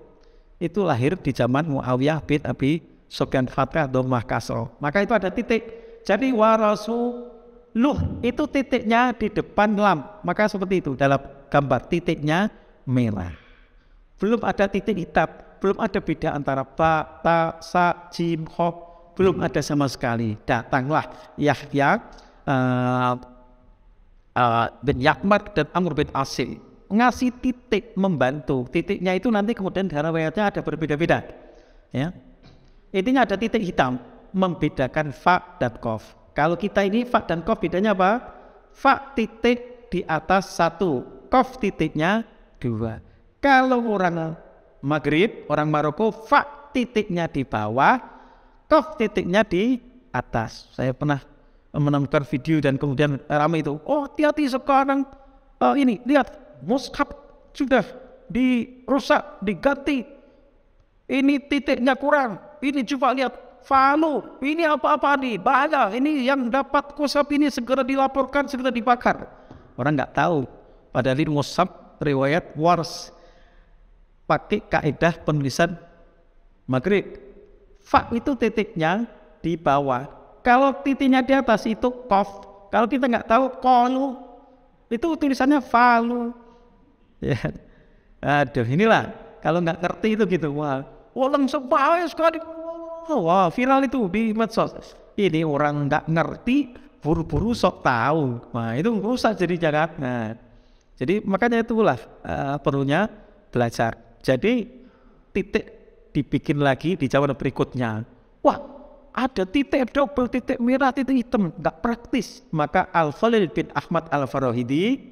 itu lahir di zaman Muawiyah bin Abi Sufyan Fatah atau Mahkasro. Maka itu ada titik. Jadi warasu luh itu titiknya di depan lam. Maka seperti itu dalam gambar titiknya merah. Belum ada titik hitam, belum ada beda antara ba, ta, sa, jim, belum ada sama sekali. Datanglah Yahya uh, uh, bin Yakmat dan Amr bin Asim ngasih titik membantu. Titiknya itu nanti kemudian darah riwayatnya ada berbeda-beda. Ya. Intinya ada titik hitam membedakan fa dan kof. Kalau kita ini fa dan kof bedanya apa? Fa titik di atas satu, kof titiknya dua. Kalau orang Maghrib, orang Maroko, fa titiknya di bawah, kof titiknya di atas. Saya pernah menemukan video dan kemudian ramai itu. Oh, hati-hati sekarang. Oh, ini lihat mushaf sudah dirusak, diganti. Ini titiknya kurang, ini coba lihat falu, ini apa-apa nih, bahaya, ini yang dapat kusap ini segera dilaporkan, segera dibakar. Orang nggak tahu, padahal ini musab riwayat wars pakai kaedah penulisan maghrib. Fa itu titiknya di bawah. Kalau titiknya di atas itu kof. Kalau kita nggak tahu kolu, itu tulisannya falu ya. Aduh, inilah kalau nggak ngerti itu gitu. Wah, wah langsung ya sekali. Wah, viral itu di medsos. Ini orang nggak ngerti, buru-buru sok tahu. Wah, itu rusak jadi Nah, Jadi makanya itulah uh, perlunya belajar. Jadi titik dibikin lagi di jawaban berikutnya. Wah, ada titik double, titik merah, titik hitam, nggak praktis. Maka Al falil bin Ahmad Al Farohidi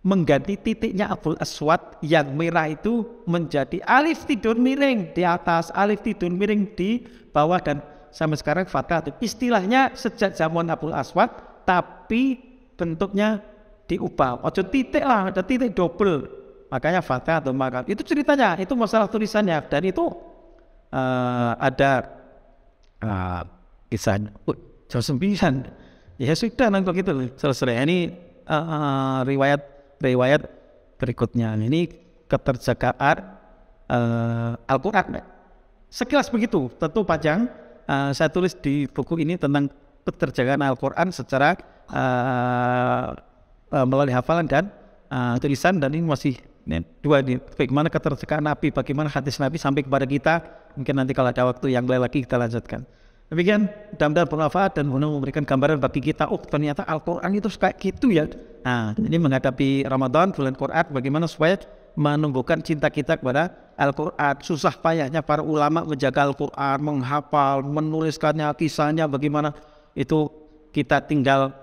mengganti titiknya abul Aswad yang merah itu menjadi alif tidur miring di atas, alif tidur miring di bawah dan sampai sekarang itu Istilahnya sejak zaman abul Aswad tapi bentuknya diubah. Ojo titik lah, ada titik double. Makanya fathah atau makam. Itu ceritanya, itu masalah tulisannya dan itu uh, ada uh, kisah oh, jauh sembilan Ya sudah nanti gitu Selesai. Ini uh, riwayat riwayat berikutnya. Ini keterjagaan uh, Al-Quran. Sekilas begitu, tentu panjang. Uh, saya tulis di buku ini tentang keterjagaan Al-Quran secara uh, uh, melalui hafalan dan uh, tulisan dan ini masih dua ini bagaimana keterjagaan Nabi, bagaimana hadis Nabi sampai kepada kita. Mungkin nanti kalau ada waktu yang lain lagi kita lanjutkan. Demikian mudah-mudahan bermanfaat dan memberikan gambaran bagi kita, oh ternyata Al-Quran itu kayak gitu ya. Nah, ini menghadapi Ramadan, bulan Quran, bagaimana supaya menumbuhkan cinta kita kepada Al-Quran. Susah payahnya para ulama menjaga Al-Quran, menghafal, menuliskannya, kisahnya, bagaimana itu kita tinggal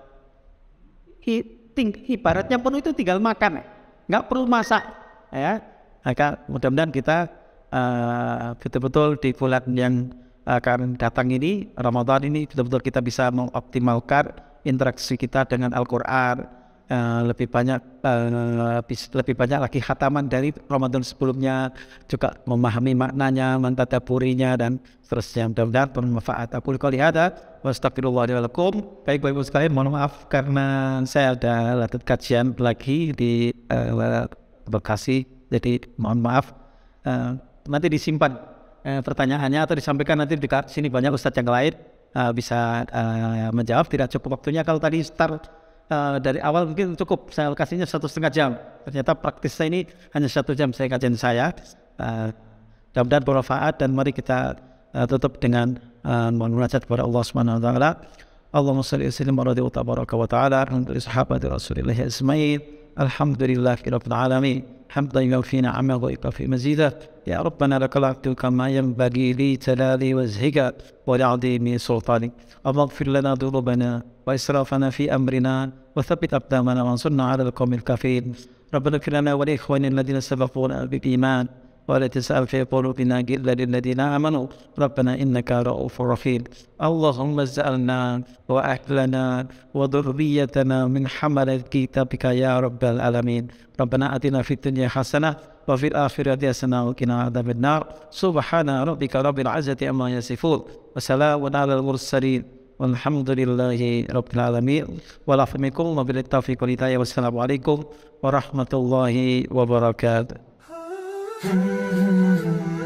i, ting, ibaratnya penuh itu tinggal makan, eh. nggak perlu masak. Ya, maka mudah-mudahan kita uh, betul-betul di bulan yang akan eh, datang ini Ramadan ini betul-betul kita bisa mengoptimalkan interaksi kita dengan Al-Qur'an uh, lebih banyak uh, lebih banyak lagi khataman dari Ramadan sebelumnya juga memahami maknanya mentadaburinya dan seterusnya mudah-mudahan bermanfaat aku qouli ada wa baik Bapak Ibu sekalian mohon maaf karena saya ada latihan kajian lagi di uh, Bekasi jadi mohon maaf uh, nanti disimpan eh, pertanyaannya atau disampaikan nanti di sini banyak ustadz yang lain uh, bisa uh, menjawab. Tidak cukup waktunya kalau tadi start uh, dari awal mungkin cukup. Saya kasihnya satu setengah jam. Ternyata praktis saya ini hanya satu jam saya kajian saya. Uh, mudah-mudahan bermanfaat dan mari kita uh, tutup dengan uh, munajat kepada Allah Subhanahu wa taala. Allahumma salli wa sallim ala wa tabaraka wa taala ala sahabat Rasulillah ajmain. Alhamdulillah alamin. حمدا يوفي نعمه في مزيدا يا ربنا لك العبد كما ينبغي لي تلالي وزهك ولعظيم سلطانك اللهم اغفر لنا ذنوبنا واسرافنا في امرنا وثبت اقدامنا وانصرنا على القوم الكافرين ربنا اغفر لنا ولاخواننا الذين سبقونا بالايمان ولا تسأل في قلوبنا جل للذين آمنوا ربنا إنك رؤوف رحيم اللهم اجعلنا وأهلنا وذريتنا من حملة كتابك يا رب العالمين ربنا آتنا في الدنيا حسنة وفي الآخرة حسنة وقنا عذاب النار سبحان ربك رب العزة عما يصفون وسلام على المرسلين والحمد لله رب العالمين والعفو منكم وبالتوفيق والهداية والسلام عليكم ورحمة الله وبركاته Mm-hmm.